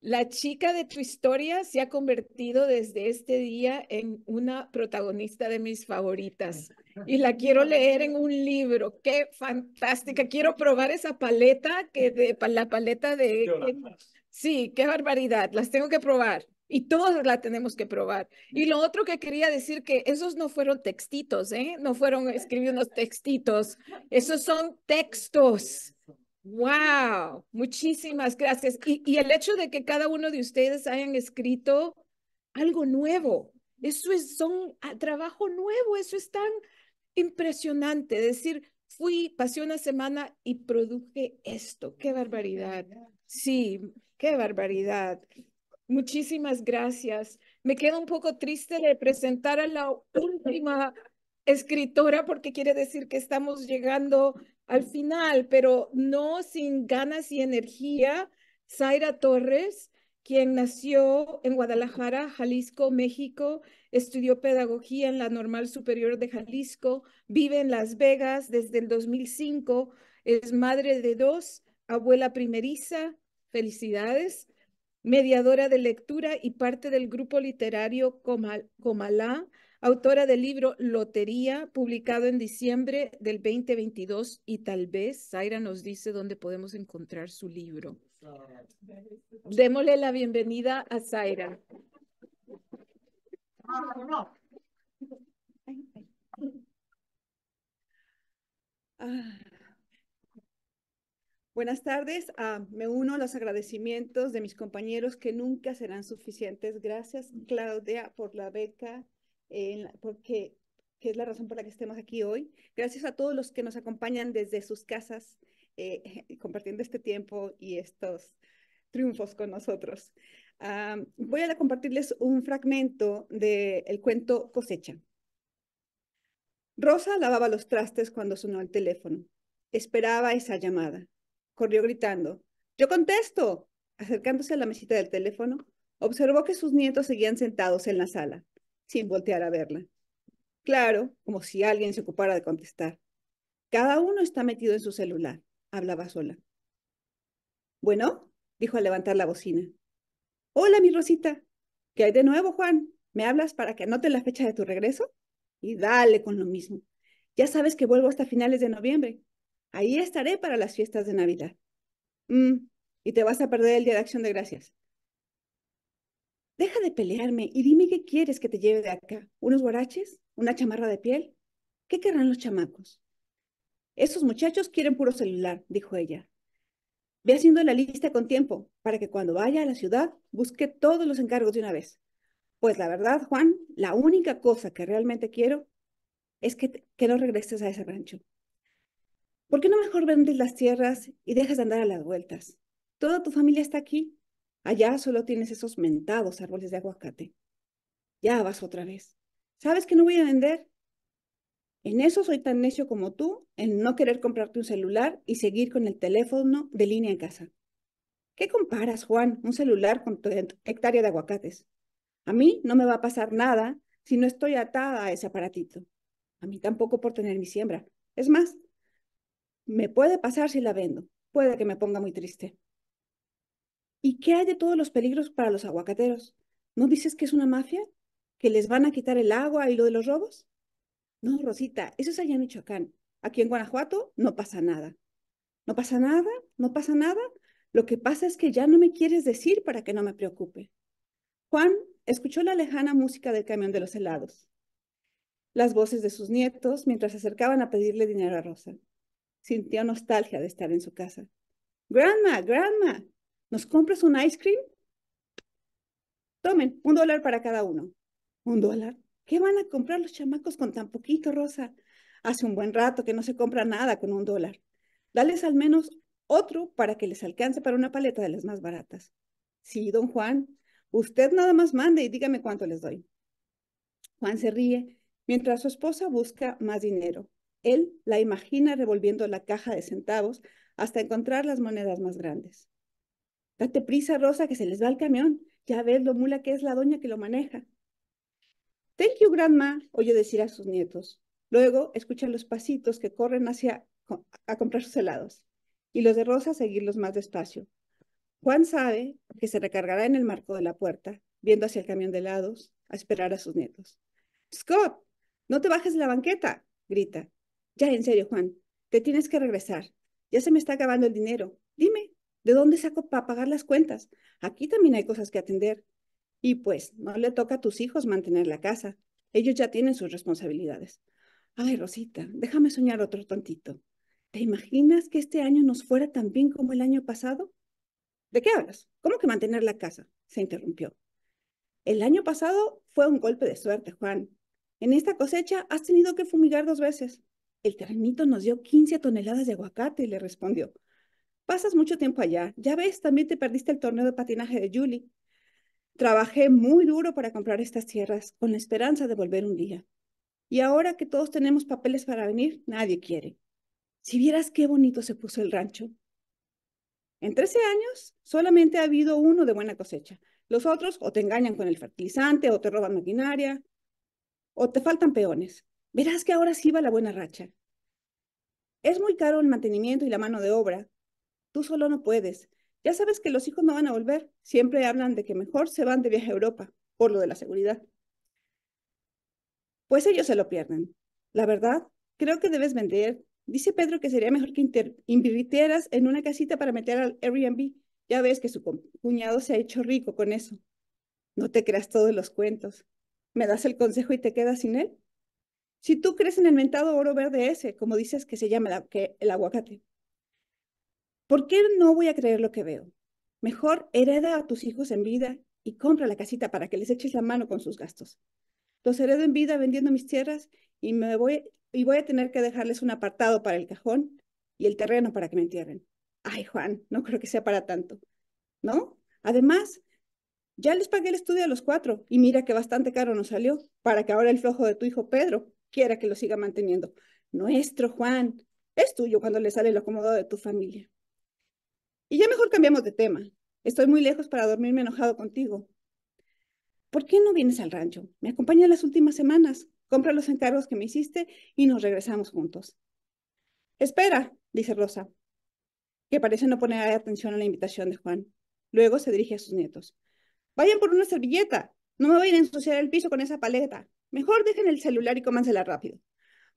La chica de tu historia se ha convertido desde este día en una protagonista de mis favoritas y la quiero leer en un libro. Qué fantástica. Quiero probar esa paleta que de la paleta de Sí, qué barbaridad, las tengo que probar. Y todas las tenemos que probar. Y lo otro que quería decir que esos no fueron textitos, ¿eh? No fueron escribir unos textitos. Esos son textos. ¡Wow! Muchísimas gracias. Y, el hecho de que cada uno de ustedes hayan escrito algo nuevo. Eso es son, ah, trabajo nuevo. Eso es tan impresionante. Decir, fui, pasé una semana y produje esto. ¡Qué barbaridad! Sí, Qué barbaridad. Muchísimas gracias. Me queda un poco triste de presentar a la última escritora porque quiere decir que estamos llegando al final, pero no sin ganas y energía. Zaira Torres, quien nació en Guadalajara, Jalisco, México, estudió pedagogía en la Normal Superior de Jalisco, vive en Las Vegas desde el 2005, es madre de dos, abuela primeriza, felicidades, mediadora de lectura y parte del grupo literario Comalá, autora del libro Lotería, publicado en diciembre del 2022 y tal vez Zaira nos dice dónde podemos encontrar su libro. Démosle la bienvenida a Zaira. Ah, Buenas tardes. Ah, me uno a los agradecimientos de mis compañeros que nunca serán suficientes. Gracias, mm. Claudia, por la beca, porque que es la razón por la que estemos aquí hoy. Gracias a todos los que nos acompañan desde sus casas, eh, compartiendo este tiempo y estos triunfos con nosotros. Ah, voy a compartirles un fragmento del el cuento Cosecha. Rosa lavaba los trastes cuando sonó el teléfono. Esperaba esa llamada corrió gritando. Yo contesto. Acercándose a la mesita del teléfono, observó que sus nietos seguían sentados en la sala, sin voltear a verla. Claro, como si alguien se ocupara de contestar. Cada uno está metido en su celular, hablaba sola. Bueno, dijo al levantar la bocina. Hola, mi Rosita. ¿Qué hay de nuevo, Juan? ¿Me hablas para que anote la fecha de tu regreso? Y dale con lo mismo. Ya sabes que vuelvo hasta finales de noviembre. Ahí estaré para las fiestas de Navidad. Mm, y te vas a perder el Día de Acción de Gracias. Deja de pelearme y dime qué quieres que te lleve de acá. ¿Unos guaraches? ¿Una chamarra de piel? ¿Qué querrán los chamacos? Esos muchachos quieren puro celular, dijo ella. Ve haciendo la lista con tiempo para que cuando vaya a la ciudad busque todos los encargos de una vez. Pues la verdad, Juan, la única cosa que realmente quiero es que no regreses a ese rancho. ¿Por qué no mejor vendes las tierras y dejas de andar a las vueltas? Toda tu familia está aquí. Allá solo tienes esos mentados árboles de aguacate. Ya vas otra vez. ¿Sabes que no voy a vender? En eso soy tan necio como tú, en no querer comprarte un celular y seguir con el teléfono de línea en casa. ¿Qué comparas, Juan, un celular con tu hectárea de aguacates? A mí no me va a pasar nada si no estoy atada a ese aparatito. A mí tampoco por tener mi siembra. Es más, me puede pasar si la vendo, puede que me ponga muy triste. ¿Y qué hay de todos los peligros para los aguacateros? ¿No dices que es una mafia? ¿Que les van a quitar el agua y lo de los robos? No, Rosita, eso es allá en Michoacán. Aquí en Guanajuato no pasa nada. No pasa nada, no pasa nada. Lo que pasa es que ya no me quieres decir para que no me preocupe. Juan escuchó la lejana música del camión de los helados, las voces de sus nietos mientras se acercaban a pedirle dinero a Rosa sintió nostalgia de estar en su casa. Grandma, grandma, ¿nos compras un ice cream? Tomen, un dólar para cada uno. ¿Un dólar? ¿Qué van a comprar los chamacos con tan poquito, Rosa? Hace un buen rato que no se compra nada con un dólar. Dales al menos otro para que les alcance para una paleta de las más baratas. Sí, don Juan, usted nada más mande y dígame cuánto les doy. Juan se ríe mientras su esposa busca más dinero. Él la imagina revolviendo la caja de centavos hasta encontrar las monedas más grandes. Date prisa, Rosa, que se les va el camión. Ya ves lo mula que es la doña que lo maneja. Thank you, grandma, oye decir a sus nietos. Luego escucha los pasitos que corren hacia a comprar sus helados y los de Rosa seguirlos más despacio. Juan sabe que se recargará en el marco de la puerta, viendo hacia el camión de helados, a esperar a sus nietos. Scott, no te bajes de la banqueta, grita. Ya, en serio, Juan, te tienes que regresar. Ya se me está acabando el dinero. Dime, ¿de dónde saco para pagar las cuentas? Aquí también hay cosas que atender. Y pues, no le toca a tus hijos mantener la casa. Ellos ya tienen sus responsabilidades. Ay, Rosita, déjame soñar otro tantito. ¿Te imaginas que este año nos fuera tan bien como el año pasado? ¿De qué hablas? ¿Cómo que mantener la casa? Se interrumpió. El año pasado fue un golpe de suerte, Juan. En esta cosecha has tenido que fumigar dos veces. El terrenito nos dio 15 toneladas de aguacate, y le respondió. Pasas mucho tiempo allá. Ya ves, también te perdiste el torneo de patinaje de Julie. Trabajé muy duro para comprar estas tierras, con la esperanza de volver un día. Y ahora que todos tenemos papeles para venir, nadie quiere. Si vieras qué bonito se puso el rancho. En 13 años solamente ha habido uno de buena cosecha. Los otros o te engañan con el fertilizante, o te roban maquinaria, o te faltan peones verás que ahora sí va la buena racha. Es muy caro el mantenimiento y la mano de obra. Tú solo no puedes. Ya sabes que los hijos no van a volver. Siempre hablan de que mejor se van de viaje a Europa, por lo de la seguridad. Pues ellos se lo pierden. La verdad, creo que debes vender. Dice Pedro que sería mejor que invirtieras en una casita para meter al Airbnb. Ya ves que su cuñado se ha hecho rico con eso. No te creas todos los cuentos. ¿Me das el consejo y te quedas sin él? Si tú crees en el mentado oro verde ese, como dices que se llama el aguacate, ¿por qué no voy a creer lo que veo? Mejor hereda a tus hijos en vida y compra la casita para que les eches la mano con sus gastos. Los heredo en vida vendiendo mis tierras y me voy y voy a tener que dejarles un apartado para el cajón y el terreno para que me entierren. Ay, Juan, no creo que sea para tanto. ¿No? Además, ya les pagué el estudio a los cuatro y mira que bastante caro nos salió para que ahora el flojo de tu hijo Pedro quiera que lo siga manteniendo. Nuestro Juan es tuyo cuando le sale lo acomodado de tu familia. Y ya mejor cambiamos de tema. Estoy muy lejos para dormirme enojado contigo. ¿Por qué no vienes al rancho? Me acompaña las últimas semanas. Compra los encargos que me hiciste y nos regresamos juntos. Espera, dice Rosa, que parece no poner atención a la invitación de Juan. Luego se dirige a sus nietos. Vayan por una servilleta. No me vayan a ensuciar el piso con esa paleta. Mejor dejen el celular y cómansela rápido.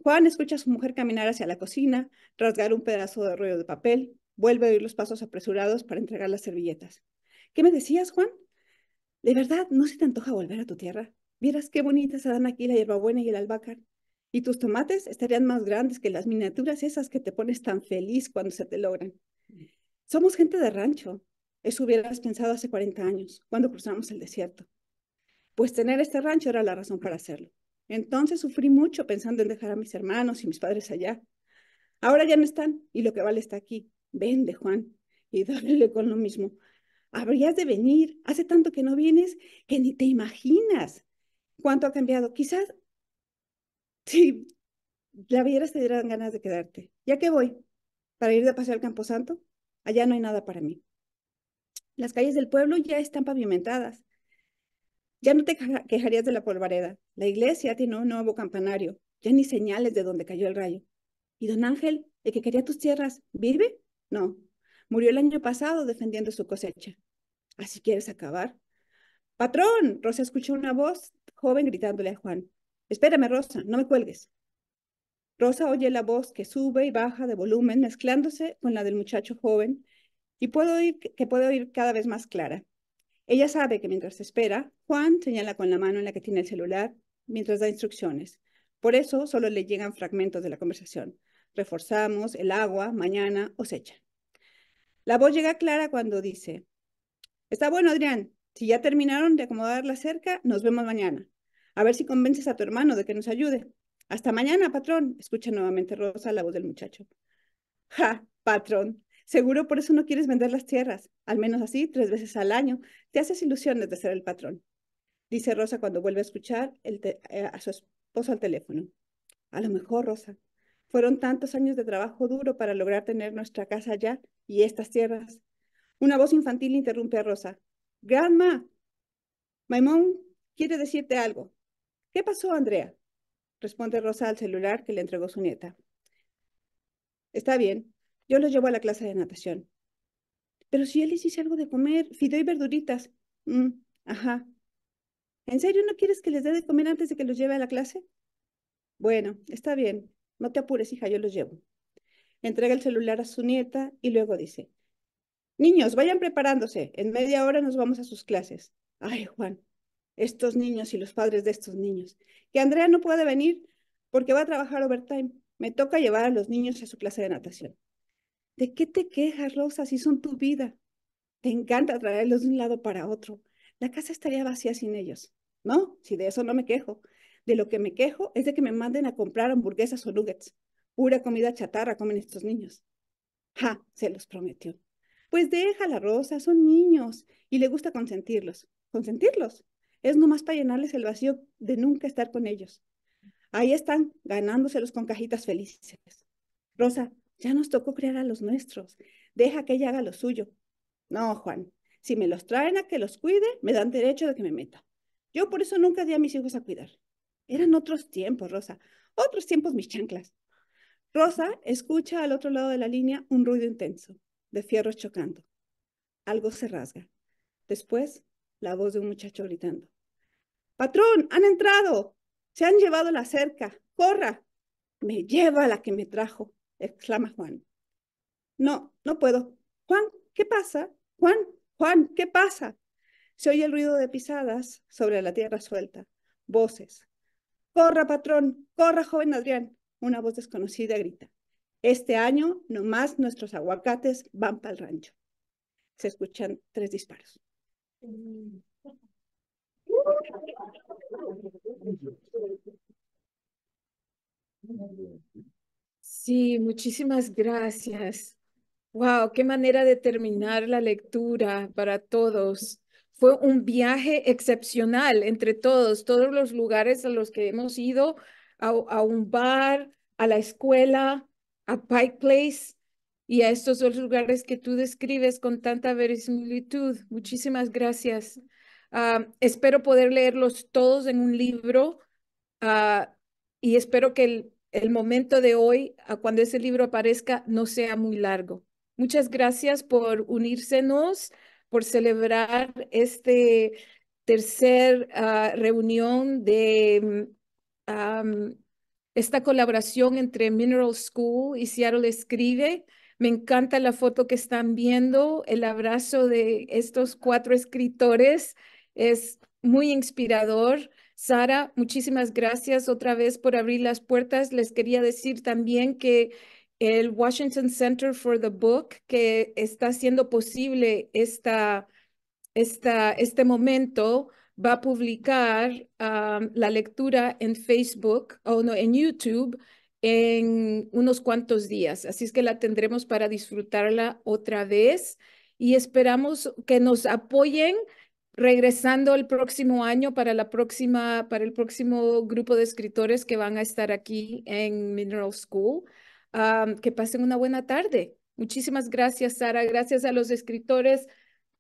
Juan escucha a su mujer caminar hacia la cocina, rasgar un pedazo de rollo de papel, vuelve a oír los pasos apresurados para entregar las servilletas. ¿Qué me decías, Juan? ¿De verdad no se te antoja volver a tu tierra? Vieras qué bonitas se dan aquí la hierbabuena y el albácar? Y tus tomates estarían más grandes que las miniaturas esas que te pones tan feliz cuando se te logran. Somos gente de rancho. Eso hubieras pensado hace 40 años, cuando cruzamos el desierto pues tener este rancho era la razón para hacerlo. Entonces sufrí mucho pensando en dejar a mis hermanos y mis padres allá. Ahora ya no están y lo que vale está aquí. Vende, Juan, y dale con lo mismo. Habrías de venir. Hace tanto que no vienes que ni te imaginas cuánto ha cambiado. Quizás si la vieras te dieran ganas de quedarte. ¿Ya qué voy? ¿Para ir de paseo al Camposanto? Allá no hay nada para mí. Las calles del pueblo ya están pavimentadas ya no te quejarías de la polvareda. La iglesia tiene un nuevo campanario. Ya ni señales de dónde cayó el rayo. ¿Y don Ángel, el que quería tus tierras, vive? No. Murió el año pasado defendiendo su cosecha. ¿Así quieres acabar? Patrón, Rosa escuchó una voz joven gritándole a Juan. Espérame, Rosa, no me cuelgues. Rosa oye la voz que sube y baja de volumen, mezclándose con la del muchacho joven, y puedo oír, que puede oír cada vez más clara. Ella sabe que mientras espera, Juan señala con la mano en la que tiene el celular mientras da instrucciones. Por eso solo le llegan fragmentos de la conversación. Reforzamos, el agua, mañana o secha. La voz llega clara cuando dice, está bueno Adrián, si ya terminaron de acomodar la cerca, nos vemos mañana. A ver si convences a tu hermano de que nos ayude. Hasta mañana, patrón, escucha nuevamente Rosa la voz del muchacho. Ja, patrón, Seguro por eso no quieres vender las tierras, al menos así, tres veces al año. Te haces ilusiones de ser el patrón, dice Rosa cuando vuelve a escuchar eh, a su esposo al teléfono. A lo mejor, Rosa, fueron tantos años de trabajo duro para lograr tener nuestra casa allá y estas tierras. Una voz infantil interrumpe a Rosa. Grandma, Maimón quiere decirte algo. ¿Qué pasó, Andrea? Responde Rosa al celular que le entregó su nieta. Está bien, yo los llevo a la clase de natación. Pero si yo les hice algo de comer, fideo y verduritas. Mm, ajá. ¿En serio no quieres que les dé de comer antes de que los lleve a la clase? Bueno, está bien. No te apures, hija, yo los llevo. Entrega el celular a su nieta y luego dice, Niños, vayan preparándose. En media hora nos vamos a sus clases. Ay, Juan, estos niños y los padres de estos niños. Que Andrea no puede venir porque va a trabajar overtime. Me toca llevar a los niños a su clase de natación. ¿De qué te quejas, Rosa? si son tu vida. Te encanta traerlos de un lado para otro. La casa estaría vacía sin ellos, ¿no? Si de eso no me quejo. De lo que me quejo es de que me manden a comprar hamburguesas o nuggets. Pura comida chatarra comen estos niños. Ja, se los prometió. Pues déjala, Rosa, son niños y le gusta consentirlos. ¿Consentirlos? Es nomás para llenarles el vacío de nunca estar con ellos. Ahí están, ganándoselos con cajitas felices. Rosa, ya nos tocó crear a los nuestros. Deja que ella haga lo suyo. No, Juan, si me los traen a que los cuide, me dan derecho de que me meta. Yo por eso nunca di a mis hijos a cuidar. Eran otros tiempos, Rosa. Otros tiempos mis chanclas. Rosa escucha al otro lado de la línea un ruido intenso, de fierros chocando. Algo se rasga. Después, la voz de un muchacho gritando. Patrón, han entrado. Se han llevado la cerca. Corra. Me lleva la que me trajo exclama Juan. No, no puedo. Juan, ¿qué pasa? Juan, Juan, ¿qué pasa? Se oye el ruido de pisadas sobre la tierra suelta. Voces. Corra, patrón, corra, joven Adrián. Una voz desconocida grita. Este año nomás nuestros aguacates van para el rancho. Se escuchan tres disparos. Sí, muchísimas gracias. Wow, qué manera de terminar la lectura para todos. Fue un viaje excepcional entre todos, todos los lugares a los que hemos ido, a, un bar, a la escuela, a Pike Place y a estos dos lugares que tú describes con tanta verisimilitud. Muchísimas gracias. Ah, espero poder leerlos todos en un libro ah, y espero que el el momento de hoy, cuando ese libro aparezca, no sea muy largo. Muchas gracias por unírsenos, por celebrar este tercer ah, reunión de ah, mm, esta colaboración entre Mineral School y Seattle Escribe. Me encanta la foto que están viendo, el abrazo de estos cuatro escritores es muy inspirador. Sara, muchísimas gracias otra vez por abrir las puertas. Les quería decir también que el Washington Center for the Book, que está haciendo posible esta, esta, este momento, va a publicar ah, la lectura en Facebook o no, en YouTube en unos cuantos días. Así es que la tendremos para disfrutarla otra vez y esperamos que nos apoyen regresando el próximo año para, la próxima, para el próximo grupo de escritores que van a estar aquí en Mineral School. que pasen una buena tarde. Muchísimas gracias, Sara. Gracias a los escritores.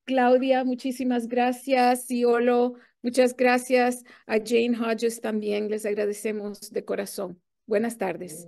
Claudia, muchísimas gracias. Iolo, muchas gracias. A Jane Hodges también les agradecemos de corazón. Buenas tardes.